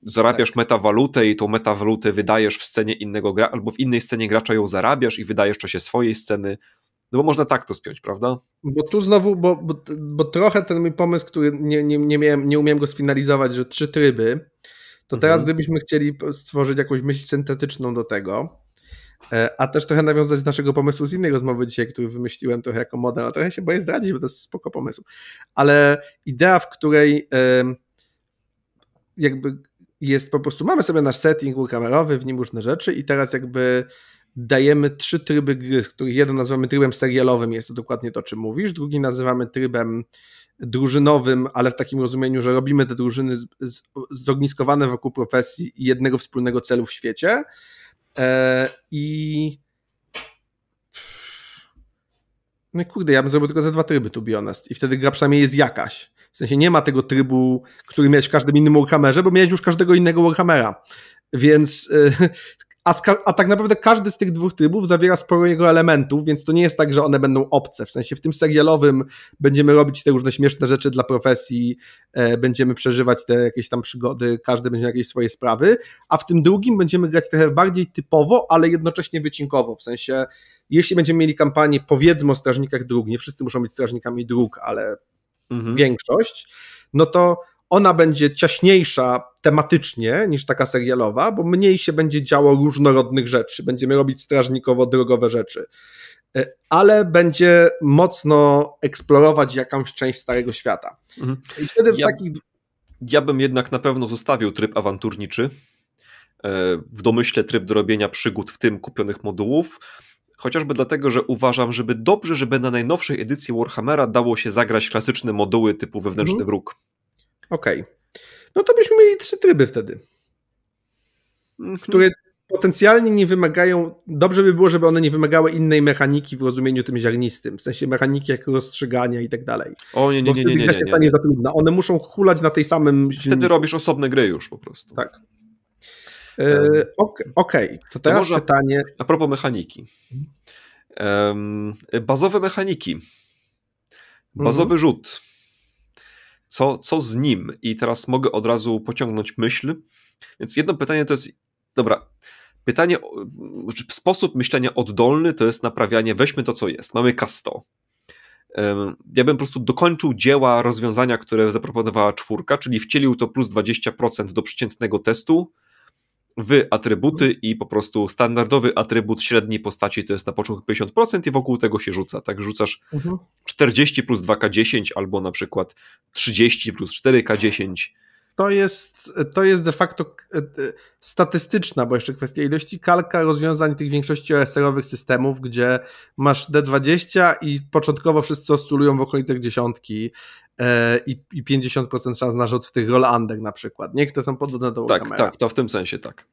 [SPEAKER 2] zarabiasz tak. metawalutę i tą metawalutę wydajesz w scenie innego gra, albo w innej scenie gracza ją zarabiasz i wydajesz w czasie swojej sceny. No bo można tak to spiąć, prawda?
[SPEAKER 1] Bo tu znowu, bo, bo, bo trochę ten mój pomysł, który nie, nie, nie, miałem, nie umiałem go sfinalizować, że trzy tryby, to teraz mhm. gdybyśmy chcieli stworzyć jakąś myśl syntetyczną do tego, E, a też trochę nawiązać do naszego pomysłu z innej rozmowy dzisiaj, który wymyśliłem trochę jako model, a trochę się boję zdradzić, bo to jest spoko pomysł. Ale idea, w której jakby jest po prostu, mamy sobie nasz setting kamerowy, w nim różne rzeczy i teraz jakby dajemy trzy tryby gry, z których jeden nazywamy trybem serialowym, jest to dokładnie to, czym mówisz, drugi nazywamy trybem drużynowym, ale w takim rozumieniu, że robimy te drużyny z, z, zogniskowane wokół profesji i jednego wspólnego celu w świecie, E, I no kurde, ja bym zrobił tylko te dwa tryby, to be honest. I wtedy gra przynajmniej jest jakaś. W sensie nie ma tego trybu, który miałeś w każdym innym Warhammerze, bo miałeś już każdego innego Warhammera. Więc e, a, a, tak naprawdę każdy z tych dwóch trybów zawiera sporo jego elementów, więc to nie jest tak, że one będą obce. W sensie w tym serialowym będziemy robić te różne śmieszne rzeczy dla profesji, e, będziemy przeżywać te jakieś tam przygody, każdy będzie miał jakieś swoje sprawy, a w tym drugim będziemy grać trochę bardziej typowo, ale jednocześnie wycinkowo. W sensie, jeśli będziemy mieli kampanię, powiedzmy o strażnikach dróg, nie wszyscy muszą być strażnikami dróg, ale mhm. większość, no to ona będzie ciaśniejsza tematycznie niż taka serialowa, bo mniej się będzie działo różnorodnych rzeczy. Będziemy robić strażnikowo-drogowe rzeczy, e, ale będzie mocno eksplorować jakąś część Starego Świata. Mhm. I wtedy w ja, takich...
[SPEAKER 2] ja bym jednak na pewno zostawił tryb awanturniczy, e, w domyśle tryb do robienia przygód, w tym kupionych modułów chociażby dlatego, że uważam, żeby dobrze, żeby na najnowszej edycji Warhammera dało się zagrać klasyczne moduły typu wewnętrzny mhm. wróg. Okej. Okay. No to byśmy mieli trzy tryby wtedy,
[SPEAKER 1] mhm. które potencjalnie nie wymagają, dobrze by było, żeby one nie wymagały innej mechaniki w rozumieniu tym ziarnistym, w sensie mechaniki jak rozstrzygania i tak dalej.
[SPEAKER 2] O nie, nie, nie, nie, nie, nie, nie, nie, nie.
[SPEAKER 1] Za One muszą hulać na tej samym silniku. Wtedy robisz
[SPEAKER 2] osobne gry już po prostu. Tak. Um, Okej, okay. to teraz to może, pytanie... A propos mechaniki. Um, bazowe mechaniki. Bazowy mhm. rzut co, co z nim? I teraz mogę od razu pociągnąć myśl. Więc jedno pytanie to jest, dobra, pytanie, sposób myślenia oddolny to jest naprawianie, weźmy to, co jest, mamy kasto. Ja bym po prostu dokończył dzieła rozwiązania, które zaproponowała czwórka, czyli wcielił to plus 20% do przeciętnego testu, w atrybuty i po prostu standardowy atrybut średniej postaci to jest na początku 50% i wokół tego się rzuca. Tak, rzucasz mhm. 40 plus 2K10 albo na przykład 30 plus 4K10. To jest, to jest de facto
[SPEAKER 1] e, e, statystyczna, bo jeszcze kwestia ilości kalka rozwiązań tych większości OSR-owych systemów, gdzie masz D20 i początkowo wszyscy oscylują w okolicach dziesiątki, i, i 50% szans na rzut w tych rolandach na przykład. Niech to są podobne do Tak, kamera. tak,
[SPEAKER 2] to w tym sensie tak.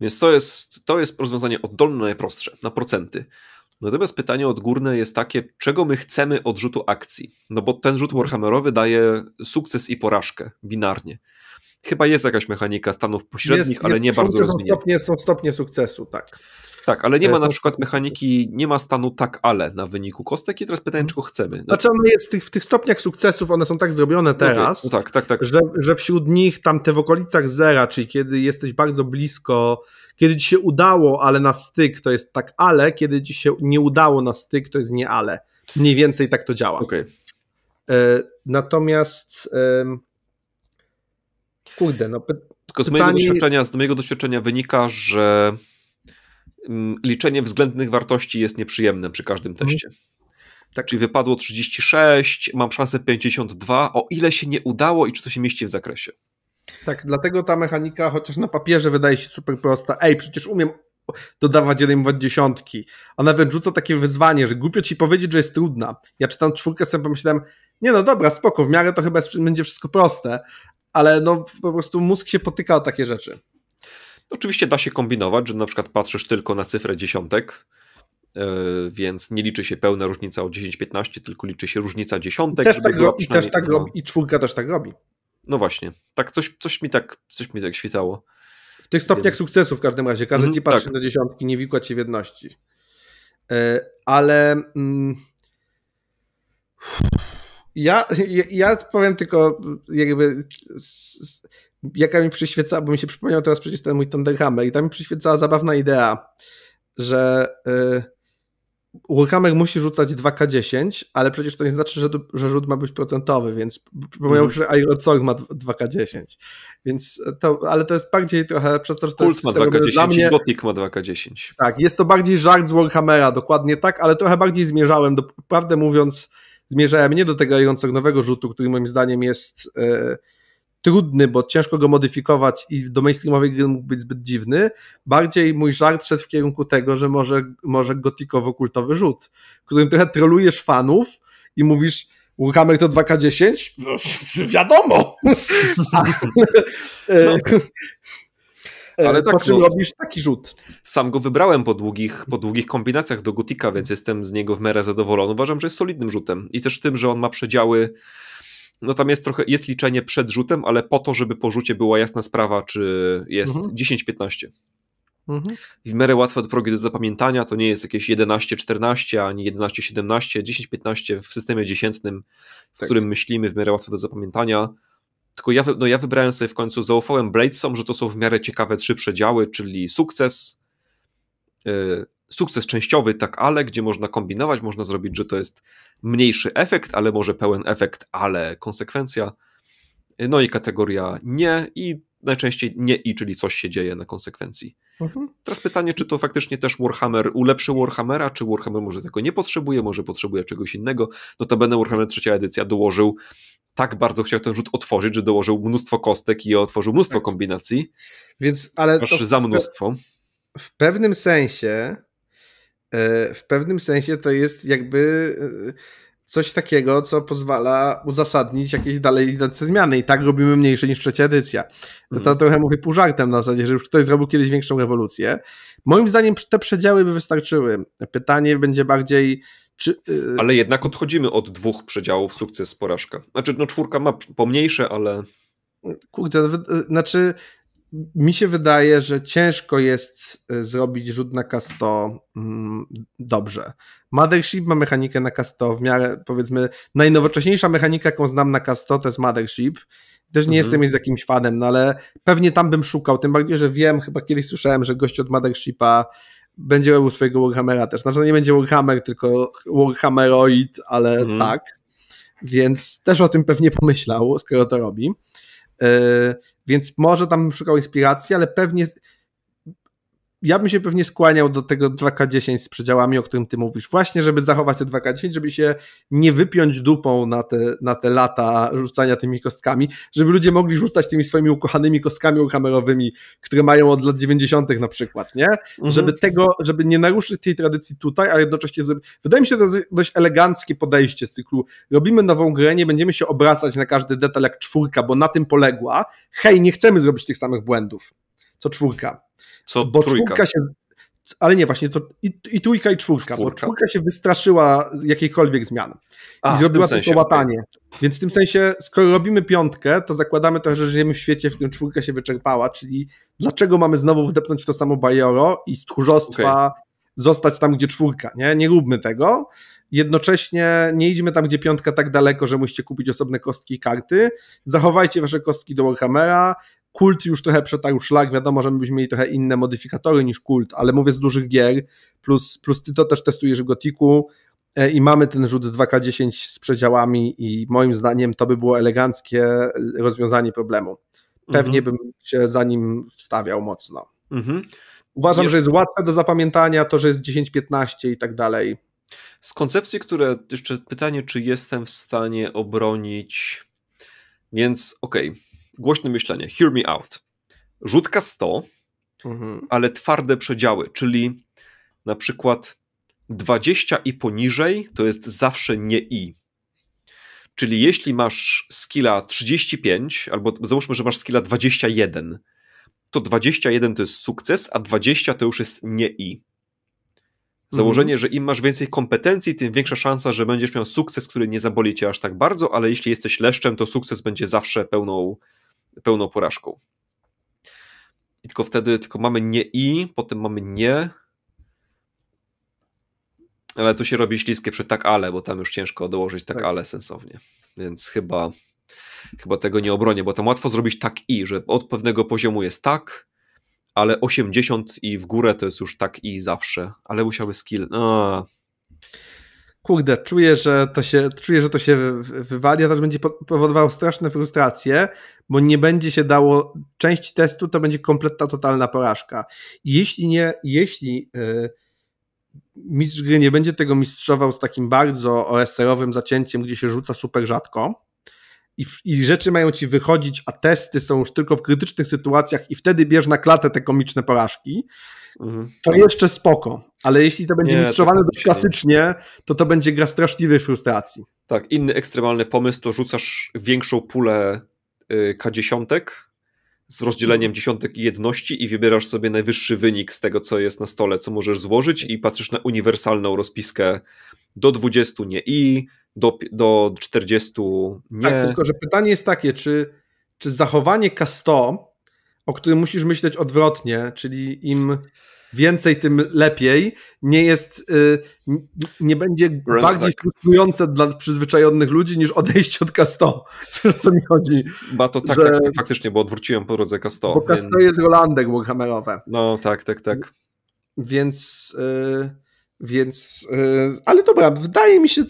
[SPEAKER 2] Więc to jest, to jest rozwiązanie oddolne najprostsze, na procenty. Natomiast pytanie odgórne jest takie, czego my chcemy od rzutu akcji? No bo ten rzut Warhammerowy daje sukces i porażkę binarnie. Chyba jest jakaś mechanika stanów pośrednich, jest, ale jest, nie bardzo rozumiem.
[SPEAKER 1] Stopnie, są stopnie sukcesu, tak.
[SPEAKER 2] Tak, ale nie ma e, na przykład mechaniki, nie ma stanu tak, ale na wyniku kostek i teraz pytanie, mhm. czego chcemy. No. Znaczy
[SPEAKER 1] one jest w tych, w tych stopniach sukcesów, one są tak zrobione teraz, no tak, tak, tak. Że, że wśród nich tam te w okolicach zera, czyli kiedy jesteś bardzo blisko, kiedy ci się udało, ale na styk to jest tak ale, kiedy ci się nie udało na styk to jest nie ale. Mniej więcej tak to działa. Okay. E, natomiast kurde, no py- Tylko z pytanie... mojego, doświadczenia,
[SPEAKER 2] z mojego doświadczenia wynika, że Mm, liczenie względnych wartości jest nieprzyjemne przy każdym mhm. teście. Tak. Czyli wypadło 36, mam szansę 52, o ile się nie udało i czy to się mieści w zakresie.
[SPEAKER 1] Tak, dlatego ta mechanika, chociaż na papierze wydaje się super prosta, ej, przecież umiem dodawać odejmować dziesiątki, a nawet rzuca takie wyzwanie, że głupio ci powiedzieć, że jest trudna. Ja czytam czwórkę, sobie pomyślałem, nie no dobra, spoko, w miarę to chyba będzie wszystko proste, ale no po prostu mózg się potyka o takie rzeczy.
[SPEAKER 2] Oczywiście da się kombinować, że na przykład patrzysz tylko na cyfrę dziesiątek, e, więc nie liczy się pełna różnica o 10-15, tylko liczy się różnica dziesiątek. Też tak robi, też tak robi, i czwórka też tak robi. No właśnie, tak coś, coś mi tak coś mi tak świtało. W tych stopniach więc...
[SPEAKER 1] sukcesu w każdym razie, każdy mm, ci patrzy tak. na dziesiątki, nie wikłać się w jedności. E, ale mm, ja, ja powiem tylko jakby jaka mi przyświecała, bo mi się przypomniał teraz przecież ten mój Thunder Hammer i tam mi przyświecała zabawna idea, że yy, Warhammer musi rzucać 2K10, ale przecież to nie znaczy, że, że rzut ma być procentowy, więc przypomniał, mm. że Iron Sword ma 2K10. Więc to, ale to jest bardziej trochę przez to, że to Kult ma 2K10, dla mnie, Gothic
[SPEAKER 2] ma 2K10.
[SPEAKER 1] Tak, jest to bardziej żart z Warhammera, dokładnie tak, ale trochę bardziej zmierzałem, do, prawdę mówiąc, zmierzałem nie do tego Iron Sword nowego rzutu, który moim zdaniem jest... Yy, trudny, bo ciężko go modyfikować i do mainstreamowej gry mógł być zbyt dziwny. Bardziej mój żart szedł w kierunku tego, że może, może gotikowo-kultowy rzut, którym trochę trolujesz fanów i mówisz, Warhammer to 2K10? No, <laughs> wiadomo! <laughs> E, no.
[SPEAKER 2] E, Ale tak, no. robisz taki rzut? Sam go wybrałem po długich, po długich kombinacjach do Gotika, więc jestem z niego w miarę zadowolony. Uważam, że jest solidnym rzutem. I też tym, że on ma przedziały no tam jest trochę, jest liczenie przed rzutem, ale po to, żeby po rzucie była jasna sprawa, czy jest mhm. 10-15. Mhm. W miarę łatwe do progi do zapamiętania, to nie jest jakieś 11-14, ani 11-17, 10-15 w systemie dziesiętnym, w tak. którym myślimy, w miarę łatwe do zapamiętania. Tylko ja, no ja wybrałem sobie w końcu, zaufałem Bladesom, że to są w miarę ciekawe trzy przedziały, czyli sukces, y, sukces częściowy, tak ale, gdzie można kombinować, można zrobić, że to jest mniejszy efekt, ale może pełen efekt, ale konsekwencja. No i kategoria nie i najczęściej nie i, czyli coś się dzieje na konsekwencji. Mhm. Teraz pytanie, czy to faktycznie też Warhammer ulepszy Warhammera, czy Warhammer może tego nie potrzebuje, może potrzebuje czegoś innego. Notabene Warhammer trzecia edycja dołożył, tak bardzo chciał ten rzut otworzyć, że dołożył mnóstwo kostek i otworzył mnóstwo tak. kombinacji. Więc, ale... Aż za mnóstwo.
[SPEAKER 1] W pewnym sensie E, w pewnym sensie to jest jakby e, coś takiego, co pozwala uzasadnić jakieś dalej idące zmiany i tak robimy mniejsze niż trzecia edycja. No to mhm. trochę mówię pół żartem na zasadzie, że już ktoś zrobił kiedyś większą rewolucję. Moim zdaniem te przedziały by wystarczyły.
[SPEAKER 2] Pytanie będzie bardziej czy, yy... Ale jednak odchodzimy od dwóch przedziałów sukces-porażka. Znaczy, no czwórka ma pomniejsze, ale...
[SPEAKER 1] Kurde, no y, znaczy mi się wydaje, że ciężko jest e, zrobić rzut na K100 mm, dobrze. Mothership ma mechanikę na K100 w miarę, powiedzmy, najnowocześniejsza mechanika, jaką znam na K100 to jest Mothership. Też nie mhm. jestem jest jakimś fanem, no ale pewnie tam bym szukał, tym bardziej, że wiem, chyba kiedyś słyszałem, że gość od Mothershipa będzie robił swojego Warhammera też. Znaczy no nie będzie Warhammer, tylko Warhammeroid, ale mhm. tak. Więc też o tym pewnie pomyślał, skoro to robi. E, więc może tam szukał inspiracji, ale pewnie ja bym się pewnie skłaniał do tego 2K10 z przedziałami, o którym ty mówisz, właśnie żeby zachować te 2K10, żeby się nie wypiąć dupą na te, na te lata rzucania tymi kostkami, żeby ludzie mogli rzucać tymi swoimi ukochanymi kostkami ukamerowymi, które mają od lat 90. na przykład, nie? Mhm. Żeby tego, żeby nie naruszyć tej tradycji tutaj, a jednocześnie żeby... wydaje mi się to dość eleganckie podejście z cyklu. Robimy nową grę, nie będziemy się obracać na każdy detal jak czwórka, bo na tym poległa. Hej, nie chcemy zrobić tych samych błędów, co czwórka
[SPEAKER 2] co bo trójka? się.
[SPEAKER 1] Ale nie, właśnie, co, i, i trójka, i czwórka, czwórka, bo czwórka się wystraszyła jakiejkolwiek zmian. A, I zrobiła tylko łatanie. Więc w tym sensie, skoro robimy piątkę, to zakładamy to, że żyjemy w świecie, w którym czwórka się wyczerpała, czyli dlaczego mamy znowu wdepnąć w to samo bajoro i z tchórzostwa okay. zostać tam, gdzie czwórka, nie? Nie róbmy tego jednocześnie nie idźmy tam, gdzie piątka tak daleko, że musicie kupić osobne kostki i karty. Zachowajcie wasze kostki do Warhammera, Kult już trochę przetarł szlak, wiadomo, że my byśmy mieli trochę inne modyfikatory niż Kult, ale mówię z dużych gier, plus, plus ty to też testujesz w Gotiku e, i mamy ten rzut 2K10 z przedziałami i moim zdaniem to by było eleganckie e, rozwiązanie problemu. Pewnie mhm. bym się za nim wstawiał mocno. Mhm. Uważam, Nie. że jest łatwe do zapamiętania, to, że jest 10-15 i tak
[SPEAKER 2] dalej. Z koncepcji, które jeszcze pytanie, czy jestem w stanie obronić. Więc okej. Okay głośne myślenie, hear me out. Rzutka 100, mhm. ale twarde przedziały, czyli na przykład 20 i poniżej to jest zawsze nie i. Czyli jeśli masz skilla 35, albo załóżmy, że masz skilla 21, to 21 to jest sukces, a 20 to już jest nie i. Założenie, mhm. że im masz więcej kompetencji, tym większa szansa, że będziesz miał sukces, który nie zaboli cię aż tak bardzo, ale jeśli jesteś leszczem, to sukces będzie zawsze pełną pełną porażką. I tylko wtedy tylko mamy nie i, potem mamy nie, ale to się robi śliskie przy tak ale, bo tam już ciężko dołożyć tak, tak, ale sensownie. Więc chyba, chyba tego nie obronię, bo tam łatwo zrobić tak i, że od pewnego poziomu jest tak, ale 80 i w górę to jest już tak i zawsze. Ale musiałby skill. A,
[SPEAKER 1] kurde, czuję, że to się, czuję, że to się wywali, a też będzie powodowało straszne frustracje, bo nie będzie się dało, część testu to będzie kompletna, totalna porażka. Jeśli nie, jeśli yy, mistrz gry nie będzie tego mistrzował z takim bardzo OSR-owym zacięciem, gdzie się rzuca super rzadko, i, i, rzeczy mają ci wychodzić, a testy są już tylko w krytycznych sytuacjach i wtedy bierz na klatę te komiczne porażki, mhm. to jeszcze spoko, ale jeśli to będzie nie, mistrzowane dość klasycznie, to to będzie gra straszliwej frustracji.
[SPEAKER 2] Tak, inny ekstremalny pomysł to rzucasz większą pulę y, K10 z rozdzieleniem mhm. dziesiątek i jedności i wybierasz sobie najwyższy wynik z tego, co jest na stole, co możesz złożyć i patrzysz na uniwersalną rozpiskę do 20 nie i, do, do 40 nie. Tak, tylko że
[SPEAKER 1] pytanie jest takie, czy, czy zachowanie K100 o którym musisz myśleć odwrotnie, czyli im więcej, tym lepiej, nie jest, yy, nie będzie bardziej tak. frustrujące dla przyzwyczajonych ludzi niż odejście od k <laughs> o co mi chodzi. Ba, to tak, że... tak,
[SPEAKER 2] faktycznie, bo odwróciłem po drodze k Bo K100 więc... jest
[SPEAKER 1] Rolandek Warhammerowe. No, tak, tak, tak. Więc... Yy... Więc, e, ale dobra, wydaje mi się,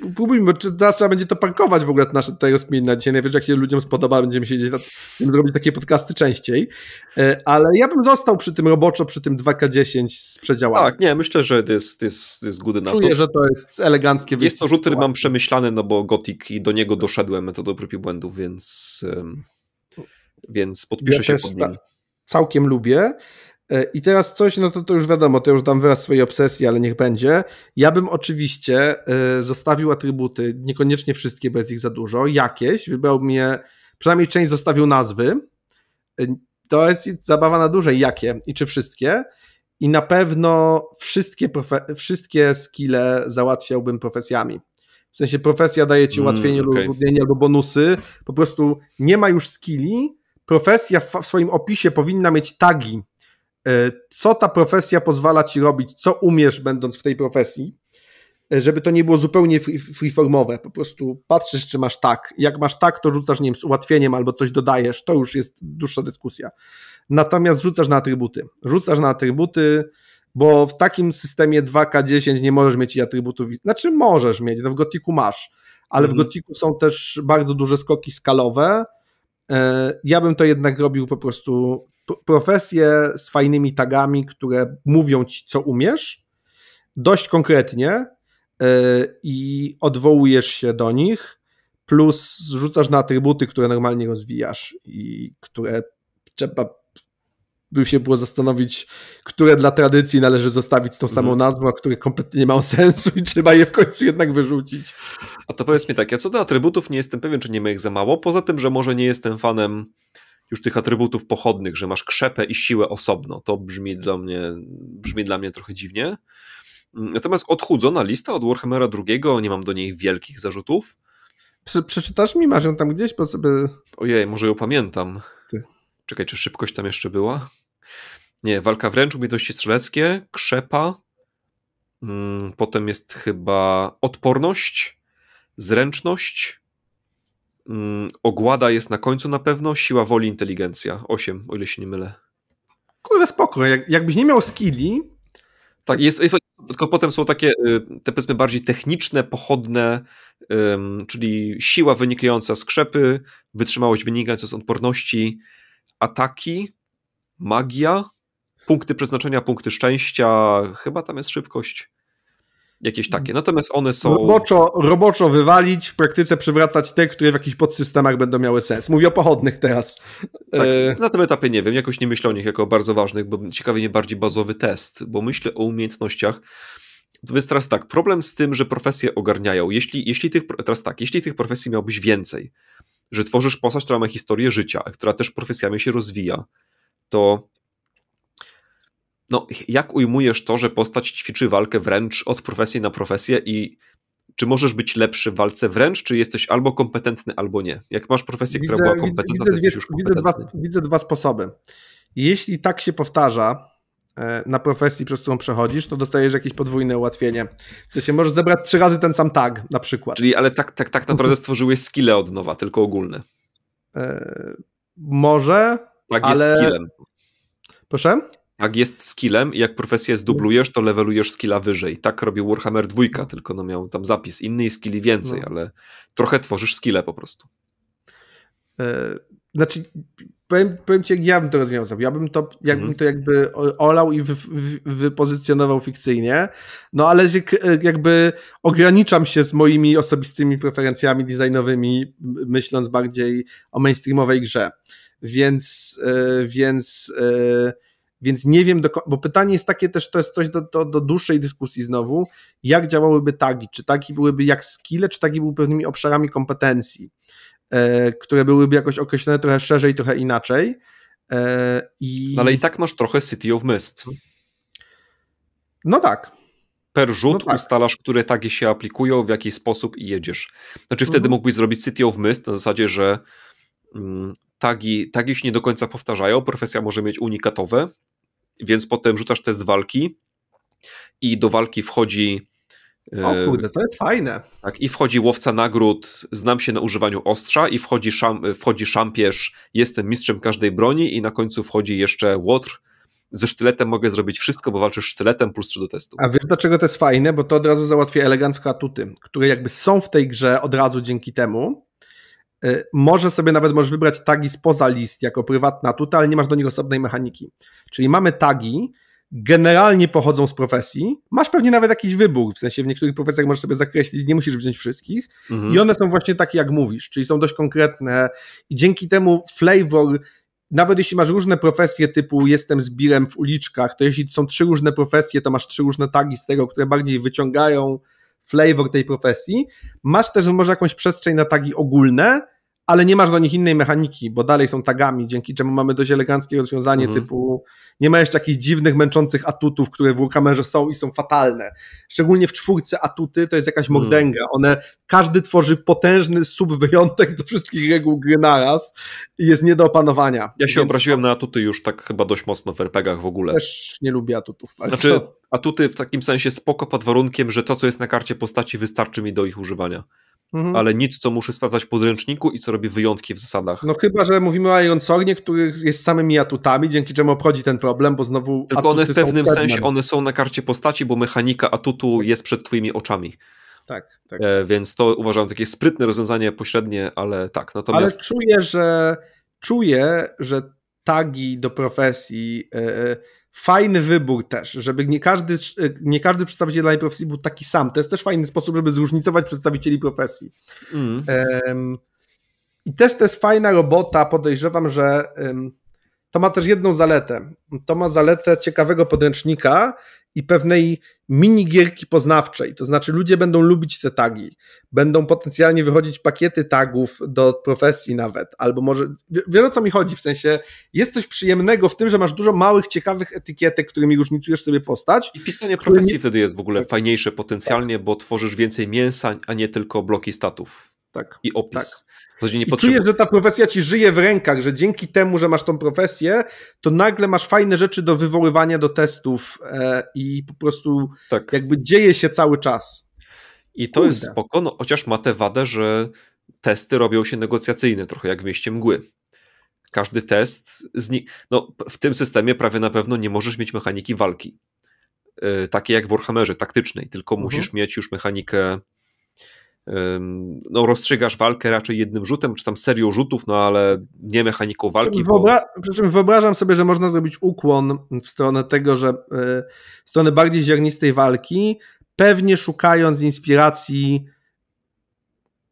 [SPEAKER 1] spróbujmy, czy teraz trzeba będzie to parkować w ogóle nasze te rozkminy na dzisiaj. Najwyżej jak się ludziom spodoba, będziemy siedzieć nad robić takie podcasty częściej. E, ale ja bym został przy tym roboczo, przy tym 2K10 z przedziałami.
[SPEAKER 2] Tak, nie, myślę, że to jest, jest, to jest good enough. Czuję, że to jest eleganckie Jest to rzut, który mam przemyślany, no bo Gothic i do niego doszedłem metodą prób i błędów, więc, więc podpiszę ja się pod nim.
[SPEAKER 1] Całkiem lubię. E, I teraz coś, no to, to już wiadomo, to już dam wyraz swojej obsesji, ale niech będzie. Ja bym oczywiście e, zostawił atrybuty, niekoniecznie wszystkie, bo jest ich za dużo, jakieś, wybrałbym je, przynajmniej część zostawił nazwy. E, to jest zabawa na dłużej, jakie i czy wszystkie. I na pewno wszystkie, profe- wszystkie skille załatwiałbym profesjami. W sensie profesja daje ci mm, ułatwienie mm, okay. lub utrudnienie albo bonusy. Po prostu nie ma już skilli. Profesja w, w swoim opisie powinna mieć tagi, E, co ta profesja pozwala ci robić, co umiesz będąc w tej profesji, e, żeby to nie było zupełnie freeformowe. Po prostu patrzysz, czy masz tak. Jak masz tak, to rzucasz nim z ułatwieniem albo coś dodajesz. To już jest dłuższa dyskusja. Natomiast rzucasz na atrybuty. Rzucasz na atrybuty, bo w takim systemie 2K10 nie możesz mieć atrybutów. Znaczy możesz mieć, no w Gotiku masz, ale mhm. w Gotiku są też bardzo duże skoki skalowe. E, ja bym to jednak robił po prostu profesje z fajnymi tagami, które mówią ci, co umiesz, dość konkretnie e, i odwołujesz się do nich, plus rzucasz na atrybuty, które normalnie rozwijasz i które trzeba by się było zastanowić, które dla tradycji należy zostawić z tą samą mhm. nazwą, a które kompletnie nie
[SPEAKER 2] mają <laughs> sensu i trzeba je w końcu jednak wyrzucić. A to powiedz mi tak, ja co do atrybutów nie jestem pewien, czy nie ma ich za mało, poza tym, że może nie jestem fanem już tych atrybutów pochodnych, że masz krzepę i siłę osobno. To brzmi dla mnie, brzmi dla mnie trochę dziwnie. Natomiast odchudzona lista od Warhammera II, nie mam do niej wielkich zarzutów. Prze przeczytasz mi, masz ją tam gdzieś po sobie. Ojej, może ją pamiętam. Ty. Czekaj, czy szybkość tam jeszcze była? Nie, walka wręcz, umiejętności strzeleckie, krzepa. Hmm, potem jest chyba odporność, zręczność, Mm, ogłada jest na końcu na pewno, siła woli, inteligencja. 8, o ile się nie mylę. Kurde, spoko. Jak, jakbyś nie miał skilli... Tak, jest, jest, tylko potem są takie, y, te powiedzmy bardziej techniczne, pochodne, um, czyli siła wynikająca z krzepy, wytrzymałość wynikająca z odporności, ataki, magia, punkty przeznaczenia, punkty szczęścia, chyba tam jest szybkość jakieś takie. Natomiast one są.
[SPEAKER 1] Roboczo, roboczo wywalić, w praktyce przywracać te, które w jakichś podsystemach będą miały sens. Mówię o pochodnych teraz.
[SPEAKER 2] Tak, e, Na tym etapie nie wiem, jakoś nie myślę o nich jako bardzo ważnych, bo ciekawie nie bardziej bazowy test, bo myślę o umiejętnościach. To jest teraz tak, problem z tym, że profesje ogarniają. Jeśli, jeśli tych, teraz tak, jeśli tych profesji miałbyś więcej, że tworzysz postać, która ma historię życia, która też profesjami się rozwija, to no, jak ujmujesz to, że postać ćwiczy walkę wręcz od profesji na profesję i czy możesz być lepszy w walce wręcz, czy jesteś albo kompetentny, albo nie? Jak masz profesję, widzę, która była kompetentna, widzę, to jesteś już kompetentny. Widzę
[SPEAKER 1] dwa, widzę dwa sposoby. Jeśli tak się powtarza, e, na profesji, przez którą przechodzisz, to dostajesz jakieś podwójne ułatwienie. W sensie możesz zebrać trzy razy ten sam tag na przykład.
[SPEAKER 2] Czyli, ale tak, tak, tak naprawdę <laughs> stworzyłeś skille od nowa, tylko ogólne.
[SPEAKER 1] E, może,
[SPEAKER 2] Tak jest ale... skillem. Proszę? jak jest skillem i jak profesję zdublujesz, to levelujesz skilla wyżej. Tak robił Warhammer 2, tylko no miał tam zapis innej skilli więcej, no. ale trochę tworzysz skille po prostu.
[SPEAKER 1] E, znaczy, powiem, powiem ci, jak ja bym to rozwiązał. Ja bym to, jakbym mm. to jakby olał i wy, wy, wypozycjonował fikcyjnie, no ale e, jakby ograniczam się z moimi osobistymi preferencjami designowymi, myśląc bardziej o mainstreamowej grze. Więc, e, więc yy, więc nie wiem, do, bo pytanie jest takie też, to jest coś do, do, do dłuższej dyskusji znowu, jak działałyby tagi? Czy tagi byłyby jak skille, czy tagi były pewnymi obszarami kompetencji, e, które byłyby jakoś określone trochę szerzej, trochę inaczej? E, i... No ale
[SPEAKER 2] i tak masz trochę City of Mist. No tak. Per rzut no tak. ustalasz, które tagi się aplikują, w jaki sposób i jedziesz. Znaczy wtedy mhm. mógłbyś zrobić City of Mist na zasadzie, że mm, tagi, tagi się nie do końca powtarzają, profesja może mieć unikatowe, więc potem rzucasz test walki i do walki wchodzi. O e, kurde,
[SPEAKER 1] to jest fajne.
[SPEAKER 2] Tak, i wchodzi łowca nagród, znam się na używaniu ostrza, i wchodzi, szam, wchodzi szampierz, jestem mistrzem każdej broni, i na końcu wchodzi jeszcze łotr. Ze sztyletem mogę zrobić wszystko, bo walczysz sztyletem plus 3 do testu.
[SPEAKER 1] A wiesz dlaczego to jest fajne? Bo to od razu załatwia eleganckie atuty, które jakby są w tej grze od razu dzięki temu, E, może sobie nawet możesz wybrać tagi spoza list jako prywatna tutaj, ale nie masz do nich osobnej mechaniki. Czyli mamy tagi, generalnie pochodzą z profesji, masz pewnie nawet jakiś wybór, w sensie w niektórych profesjach możesz sobie zakreślić, nie musisz wziąć wszystkich mhm. i one są właśnie takie jak mówisz, czyli są dość konkretne i dzięki temu flavor nawet jeśli masz różne profesje typu jestem zbirem w uliczkach, to jeśli są trzy różne profesje, to masz trzy różne tagi z tego, które bardziej wyciągają flavor tej profesji. Masz też może jakąś przestrzeń na tagi ogólne, ale nie masz do nich innej mechaniki, bo dalej są tagami, dzięki czemu mamy dość eleganckie rozwiązanie mhm. typu nie ma jeszcze jakichś dziwnych, męczących atutów, które w WooCommerce są i są fatalne. Szczególnie w czwórce atuty to jest jakaś mhm. mordęga. One, każdy tworzy potężny subwyjątek do wszystkich reguł gry naraz i jest nie do opanowania. Ja się Więc... obraziłem
[SPEAKER 2] na atuty już tak chyba dość mocno w RPGach w ogóle. Też
[SPEAKER 1] nie lubię atutów. Bardzo. Znaczy
[SPEAKER 2] atuty w takim sensie spoko pod warunkiem, że to co jest na karcie postaci wystarczy mi do ich używania mhm. ale nic, co muszę sprawdzać w podręczniku i co robi wyjątki w zasadach.
[SPEAKER 1] No chyba, że mówimy o Iron który jest samymi atutami, dzięki czemu obchodzi ten problem, bo znowu Tylko one w pewnym sensie,
[SPEAKER 2] one są na karcie postaci, bo mechanika atutu jest przed twoimi oczami. Tak, tak. E, więc to uważam takie sprytne rozwiązanie pośrednie, ale tak. Natomiast... Ale
[SPEAKER 1] czuję, że czuję, że tagi do profesji... Yy, fajny wybór też, żeby nie każdy, nie każdy przedstawiciel danej profesji był taki sam. To jest też fajny sposób, żeby zróżnicować przedstawicieli profesji. Mm. Um, I też to jest fajna robota, podejrzewam, że um, to ma też jedną zaletę. To ma zaletę ciekawego podręcznika i pewnej minigierki poznawczej, to znaczy ludzie będą lubić te tagi, będą potencjalnie wychodzić pakiety tagów do profesji nawet, albo może, wiele o co mi chodzi, w sensie jest coś przyjemnego w tym, że masz dużo małych, ciekawych etykietek, którymi różnicujesz sobie postać. I pisanie profesji
[SPEAKER 2] wtedy jest w ogóle tak. fajniejsze potencjalnie, tak. bo tworzysz więcej mięsa, a nie tylko bloki statów tak. I opis. Tak. I
[SPEAKER 1] czujesz, że ta profesja ci żyje w rękach, że dzięki temu, że masz tą profesję, to nagle masz fajne rzeczy do wywoływania do testów e, i po prostu tak. jakby dzieje się cały czas.
[SPEAKER 2] I to Kurde. jest spoko, no, chociaż ma tę wadę, że testy robią się negocjacyjne, trochę jak w mieście mgły. Każdy test, zni... no, w tym systemie prawie na pewno nie możesz mieć mechaniki walki, e, takie jak w Warhammerze, taktycznej, tylko mhm. musisz mieć już mechanikę no, rozstrzygasz walkę raczej jednym rzutem, czy tam serią rzutów, no ale nie mechaniką walki. Przy czym, bo...
[SPEAKER 1] przy czym wyobrażam sobie, że można zrobić ukłon w stronę tego, że e, w stronę bardziej ziarnistej walki, pewnie szukając inspiracji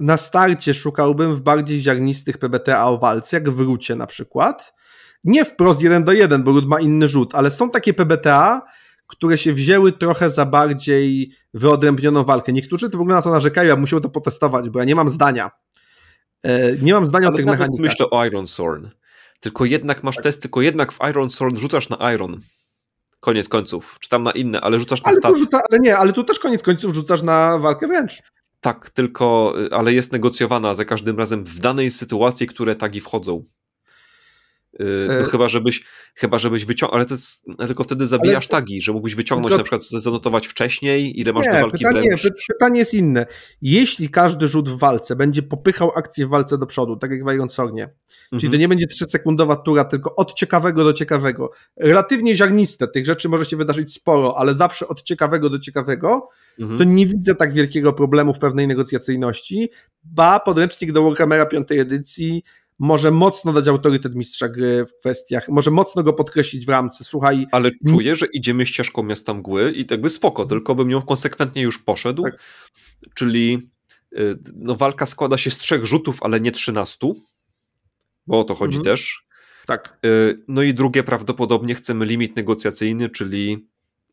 [SPEAKER 1] na starcie szukałbym w bardziej ziarnistych PBTA o walce, jak w Rucie na przykład. Nie wprost jeden do jeden, bo Rud ma inny rzut, ale są takie PBTA, które się wzięły trochę za bardziej wyodrębnioną walkę. Niektórzy to w ogóle na to narzekają, ja musiał to potestować, bo ja nie mam zdania. E,
[SPEAKER 2] nie mam zdania Ale o tych mechanikach. myślę o Iron Sorn. Tylko jednak masz tak. test, tylko jednak w Iron Sorn rzucasz na Iron koniec końców, czy tam na inne, ale rzucasz na ale stat. Rzuca,
[SPEAKER 1] ale nie, ale tu też koniec końców rzucasz na walkę wręcz.
[SPEAKER 2] Tak, tylko, y, ale jest negocjowana za każdym razem w danej sytuacji, które tagi wchodzą. Y, to e, chyba, żebyś, chyba żebyś wyciągnął, ale to jest, tylko wtedy zabijasz ale... tagi, że mógłbyś wyciągnąć, to... na przykład zanotować wcześniej, ile masz nie, do walki pytanie, wręcz.
[SPEAKER 1] Pytanie jest inne. Jeśli każdy rzut w walce będzie popychał akcję w walce do przodu, tak jak Wając Ognie, mhm. czyli to mhm. nie będzie 3-sekundowa tura, tylko od ciekawego do ciekawego, relatywnie ziarniste, tych rzeczy może się wydarzyć sporo, ale zawsze od ciekawego do ciekawego, mhm. to nie widzę tak wielkiego problemu w pewnej negocjacyjności, ba podręcznik do Warhammera 5 edycji może mocno dać autorytet mistrza gry w kwestiach, może mocno go podkreślić w
[SPEAKER 2] ramce, słuchaj. Ale czuję, że idziemy ścieżką miasta mgły i by spoko, mhm. tylko bym nią konsekwentnie już poszedł, tak. czyli y, no, walka składa się z trzech rzutów, ale nie trzynastu, bo o to chodzi mhm. też. Tak. Y, no i drugie prawdopodobnie chcemy limit negocjacyjny, czyli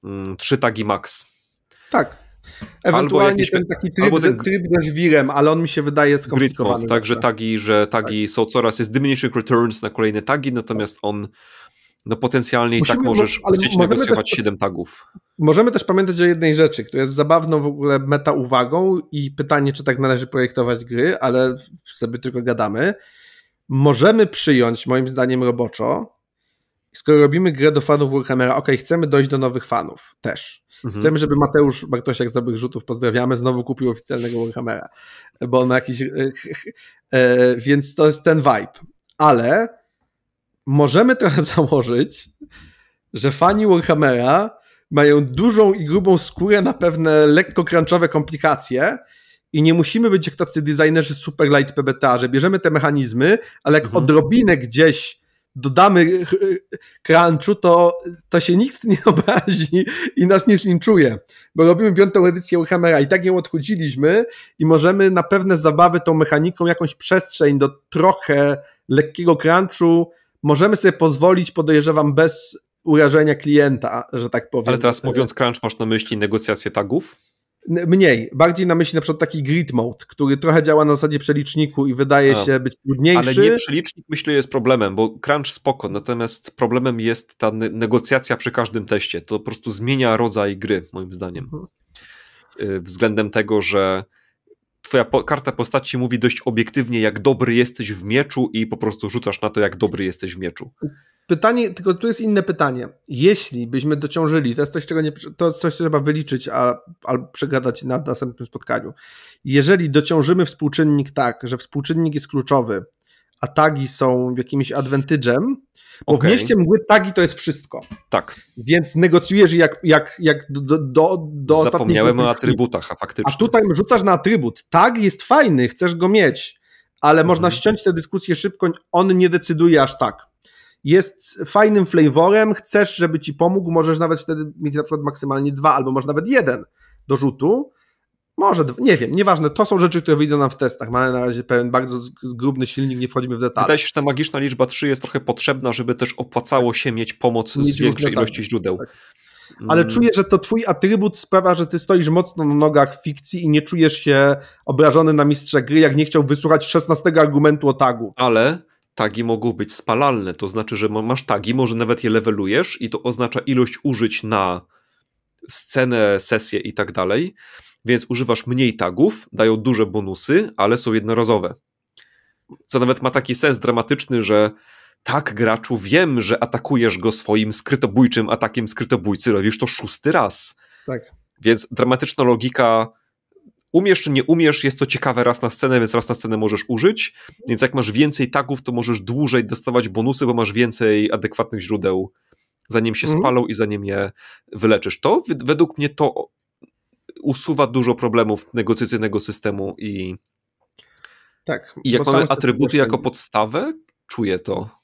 [SPEAKER 2] mm, trzy tagi max. Tak. Ewentualnie jakiś... ten taki tryb, ten... tryb
[SPEAKER 1] ze żwirem, ale on mi się wydaje skomplikowany. Grid tak, że
[SPEAKER 2] tagi, że tagi tak. są coraz, jest diminishing returns na kolejne tagi, natomiast tak. on no potencjalnie Musimy, i tak możesz ale chcieć negocjować też, 7 tagów.
[SPEAKER 1] Możemy też pamiętać o jednej rzeczy, która jest zabawną w ogóle meta uwagą i pytanie, czy tak należy projektować gry, ale sobie tylko gadamy. Możemy przyjąć, moim zdaniem roboczo, skoro robimy grę do fanów Warhammera, ok, chcemy dojść do nowych fanów też. Mhm. Chcemy, żeby Mateusz Bartosiak z Dobrych Rzutów, pozdrawiamy, znowu kupił oficjalnego Warhammera, bo on jakiś... E, e, więc to jest ten vibe. Ale możemy trochę <laughs> założyć, że fani Warhammera mają dużą i grubą skórę na pewne lekko crunchowe komplikacje i nie musimy być jak tacy designerzy super light PBTA, że bierzemy te mechanizmy, ale jak mhm. odrobinę gdzieś dodamy crunchu, to, to się nikt nie <laughs> obrazi i nas nie zlinczuje, bo robimy piątą edycję Warhammera i tak ją odchudziliśmy i możemy na pewne zabawy tą mechaniką jakąś przestrzeń do trochę lekkiego crunchu możemy sobie pozwolić, podejrzewam, bez urażenia klienta, że tak powiem. Ale teraz mówiąc
[SPEAKER 2] crunch masz na myśli negocjacje tagów?
[SPEAKER 1] Mniej. Bardziej na myśli na przykład taki grid mode, który trochę działa na zasadzie przeliczniku i wydaje A. się być trudniejszy. Ale nie
[SPEAKER 2] przelicznik myślę jest problemem, bo crunch spoko, natomiast problemem jest ta negocjacja przy każdym teście. To po prostu zmienia rodzaj gry, moim zdaniem. Mhm. Y, względem tego, że twoja po karta postaci mówi dość obiektywnie, jak dobry jesteś w mieczu i po prostu rzucasz na to, jak dobry jesteś w mieczu.
[SPEAKER 1] Pytanie, tylko tu jest inne pytanie. Jeśli byśmy dociążyli, to jest coś, czego nie, to jest coś, co trzeba wyliczyć a, albo przegadać na następnym spotkaniu. Jeżeli dociążymy współczynnik tak, że współczynnik jest kluczowy, a tagi są jakimś adwentydżem, bo okay. w mieście mgły tagi to jest wszystko. Tak. Więc negocjujesz jak, jak, jak do, do, do Zapomniałem o atrybutach, a faktycznie. A tutaj rzucasz na atrybut. Tag jest fajny, chcesz go mieć, ale mhm. można ściąć tę dyskusję szybko, on nie decyduje aż tak jest fajnym flavorem, chcesz, żeby ci pomógł, możesz nawet wtedy mieć na przykład maksymalnie dwa, albo może nawet jeden do rzutu. Może, nie wiem, nieważne. To są rzeczy, które wyjdą nam w testach. Mamy na razie pewien bardzo zgrubny
[SPEAKER 2] silnik, nie wchodzimy w detale. Wydaje się, że ta magiczna liczba 3 jest trochę potrzebna, żeby też opłacało się mieć pomoc mieć z większej ilości źródeł. Tak. Ale mm. czuję,
[SPEAKER 1] że to twój atrybut sprawia, że ty stoisz mocno na nogach fikcji i nie czujesz się obrażony na mistrza gry, jak nie chciał wysłuchać 16 argumentu
[SPEAKER 2] o tagu. Ale tagi mogą być spalalne, to znaczy, że masz tagi, może nawet je levelujesz i to oznacza ilość użyć na scenę, sesję i tak dalej, więc używasz mniej tagów, dają duże bonusy, ale są jednorazowe. Co nawet ma taki sens dramatyczny, że tak, graczu, wiem, że atakujesz go swoim skrytobójczym atakiem skrytobójcy, robisz to szósty raz. Tak. Więc dramatyczna logika umiesz czy nie umiesz, jest to ciekawe raz na scenę, więc raz na scenę możesz użyć. Więc jak masz więcej tagów, to możesz dłużej dostawać bonusy, bo masz więcej adekwatnych źródeł, zanim się mhm. spalą i zanim je wyleczysz. To według mnie to usuwa dużo problemów negocjacyjnego systemu i.
[SPEAKER 1] Tak. I jak mamy atrybuty
[SPEAKER 2] jako podstawę, czuję to.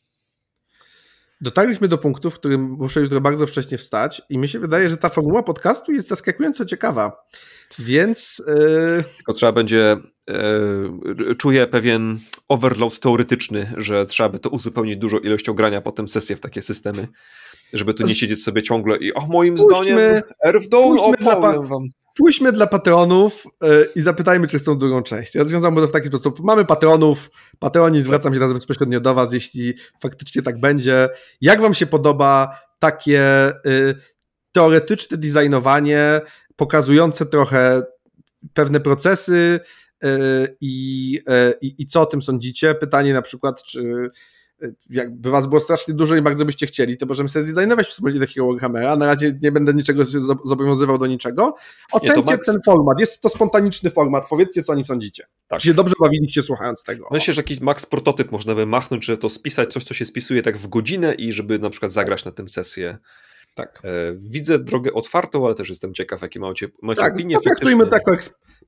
[SPEAKER 1] Dotarliśmy do punktu, w którym muszę jutro bardzo wcześnie wstać i mi się wydaje, że ta formuła podcastu jest zaskakująco ciekawa.
[SPEAKER 2] Więc. Yy... Tylko trzeba będzie. Yy, czuję pewien overload teoretyczny, że trzeba by to uzupełnić dużą ilością grania potem sesję w takie systemy, żeby tu nie siedzieć sobie ciągle i o
[SPEAKER 1] moim puśćmy, zdaniem R w dół, wam. Pójdźmy dla patronów e, i zapytajmy, czy chcą drugą część. Ja to w taki sposób. Mamy patronów, patroni, zwracam się teraz bezpośrednio do was, jeśli faktycznie tak będzie. Jak wam się podoba takie e, teoretyczne designowanie, pokazujące trochę pewne procesy, e, i, i, i co o tym sądzicie. Pytanie na przykład, czy Y, jakby was było strasznie dużo i bardzo byście chcieli, to możemy sobie zdesignować wspólnie takiego Warhammera. Na razie nie będę niczego zobowiązywał do niczego. Ocencie Max... ten format. Jest to spontaniczny format. Powiedzcie, co o nim sądzicie. Tak. Czy się dobrze bawiliście słuchając tego?
[SPEAKER 2] Myślę, że jakiś max prototyp można by machnąć, że to spisać coś, co się spisuje tak w godzinę i żeby na przykład zagrać na tym sesję tak. E, widzę drogę otwartą, ale też jestem ciekaw, jakie macie, macie tak, opinie. Tak potraktujmy, tak,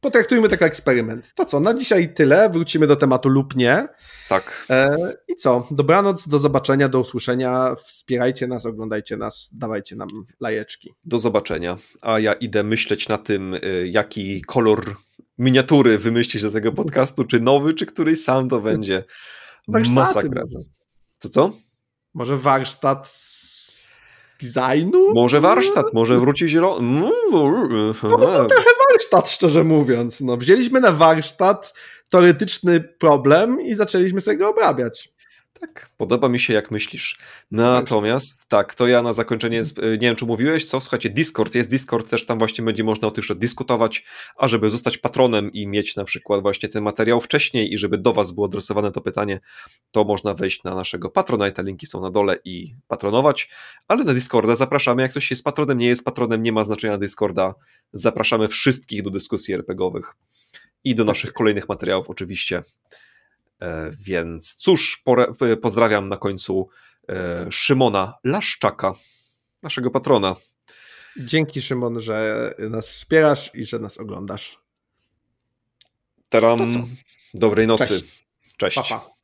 [SPEAKER 1] potraktujmy eksperyment. To co, na dzisiaj tyle. Wrócimy do tematu lub nie. Tak. E, I co? Dobranoc, do zobaczenia, do usłyszenia. Wspierajcie nas, oglądajcie nas, dawajcie nam lajeczki.
[SPEAKER 2] Do zobaczenia. A ja idę myśleć na tym, e, jaki kolor miniatury wymyślić do tego podcastu, czy nowy, czy któryś sam to będzie. Warsztaty Masakra. Co, co?
[SPEAKER 1] Może warsztat designu? Może mm. warsztat, może
[SPEAKER 2] wróci zielony. Mm, to był trochę
[SPEAKER 1] warsztat, szczerze mówiąc. No, wzięliśmy na warsztat teoretyczny problem i zaczęliśmy sobie go obrabiać.
[SPEAKER 2] Tak, podoba mi się jak myślisz. Natomiast tak, to ja na zakończenie, y, nie wiem czy mówiłeś, co? Słuchajcie, Discord jest, Discord też tam właśnie będzie można o tych rzeczach dyskutować, a żeby zostać patronem i mieć na przykład właśnie ten materiał wcześniej i żeby do was było adresowane to pytanie, to można wejść na naszego patrona i te linki są na dole i patronować, ale na Discorda zapraszamy, jak ktoś jest patronem, nie jest patronem, nie ma znaczenia na Discorda, zapraszamy wszystkich do dyskusji RPGowych i do tak. naszych kolejnych materiałów oczywiście. E, więc cóż, e, pozdrawiam na końcu e, Szymona Laszczaka, naszego patrona.
[SPEAKER 1] Dzięki Szymon, że nas wspierasz i że nas
[SPEAKER 2] oglądasz. Teraz dobrej nocy. Cześć. Cześć. Pa, pa.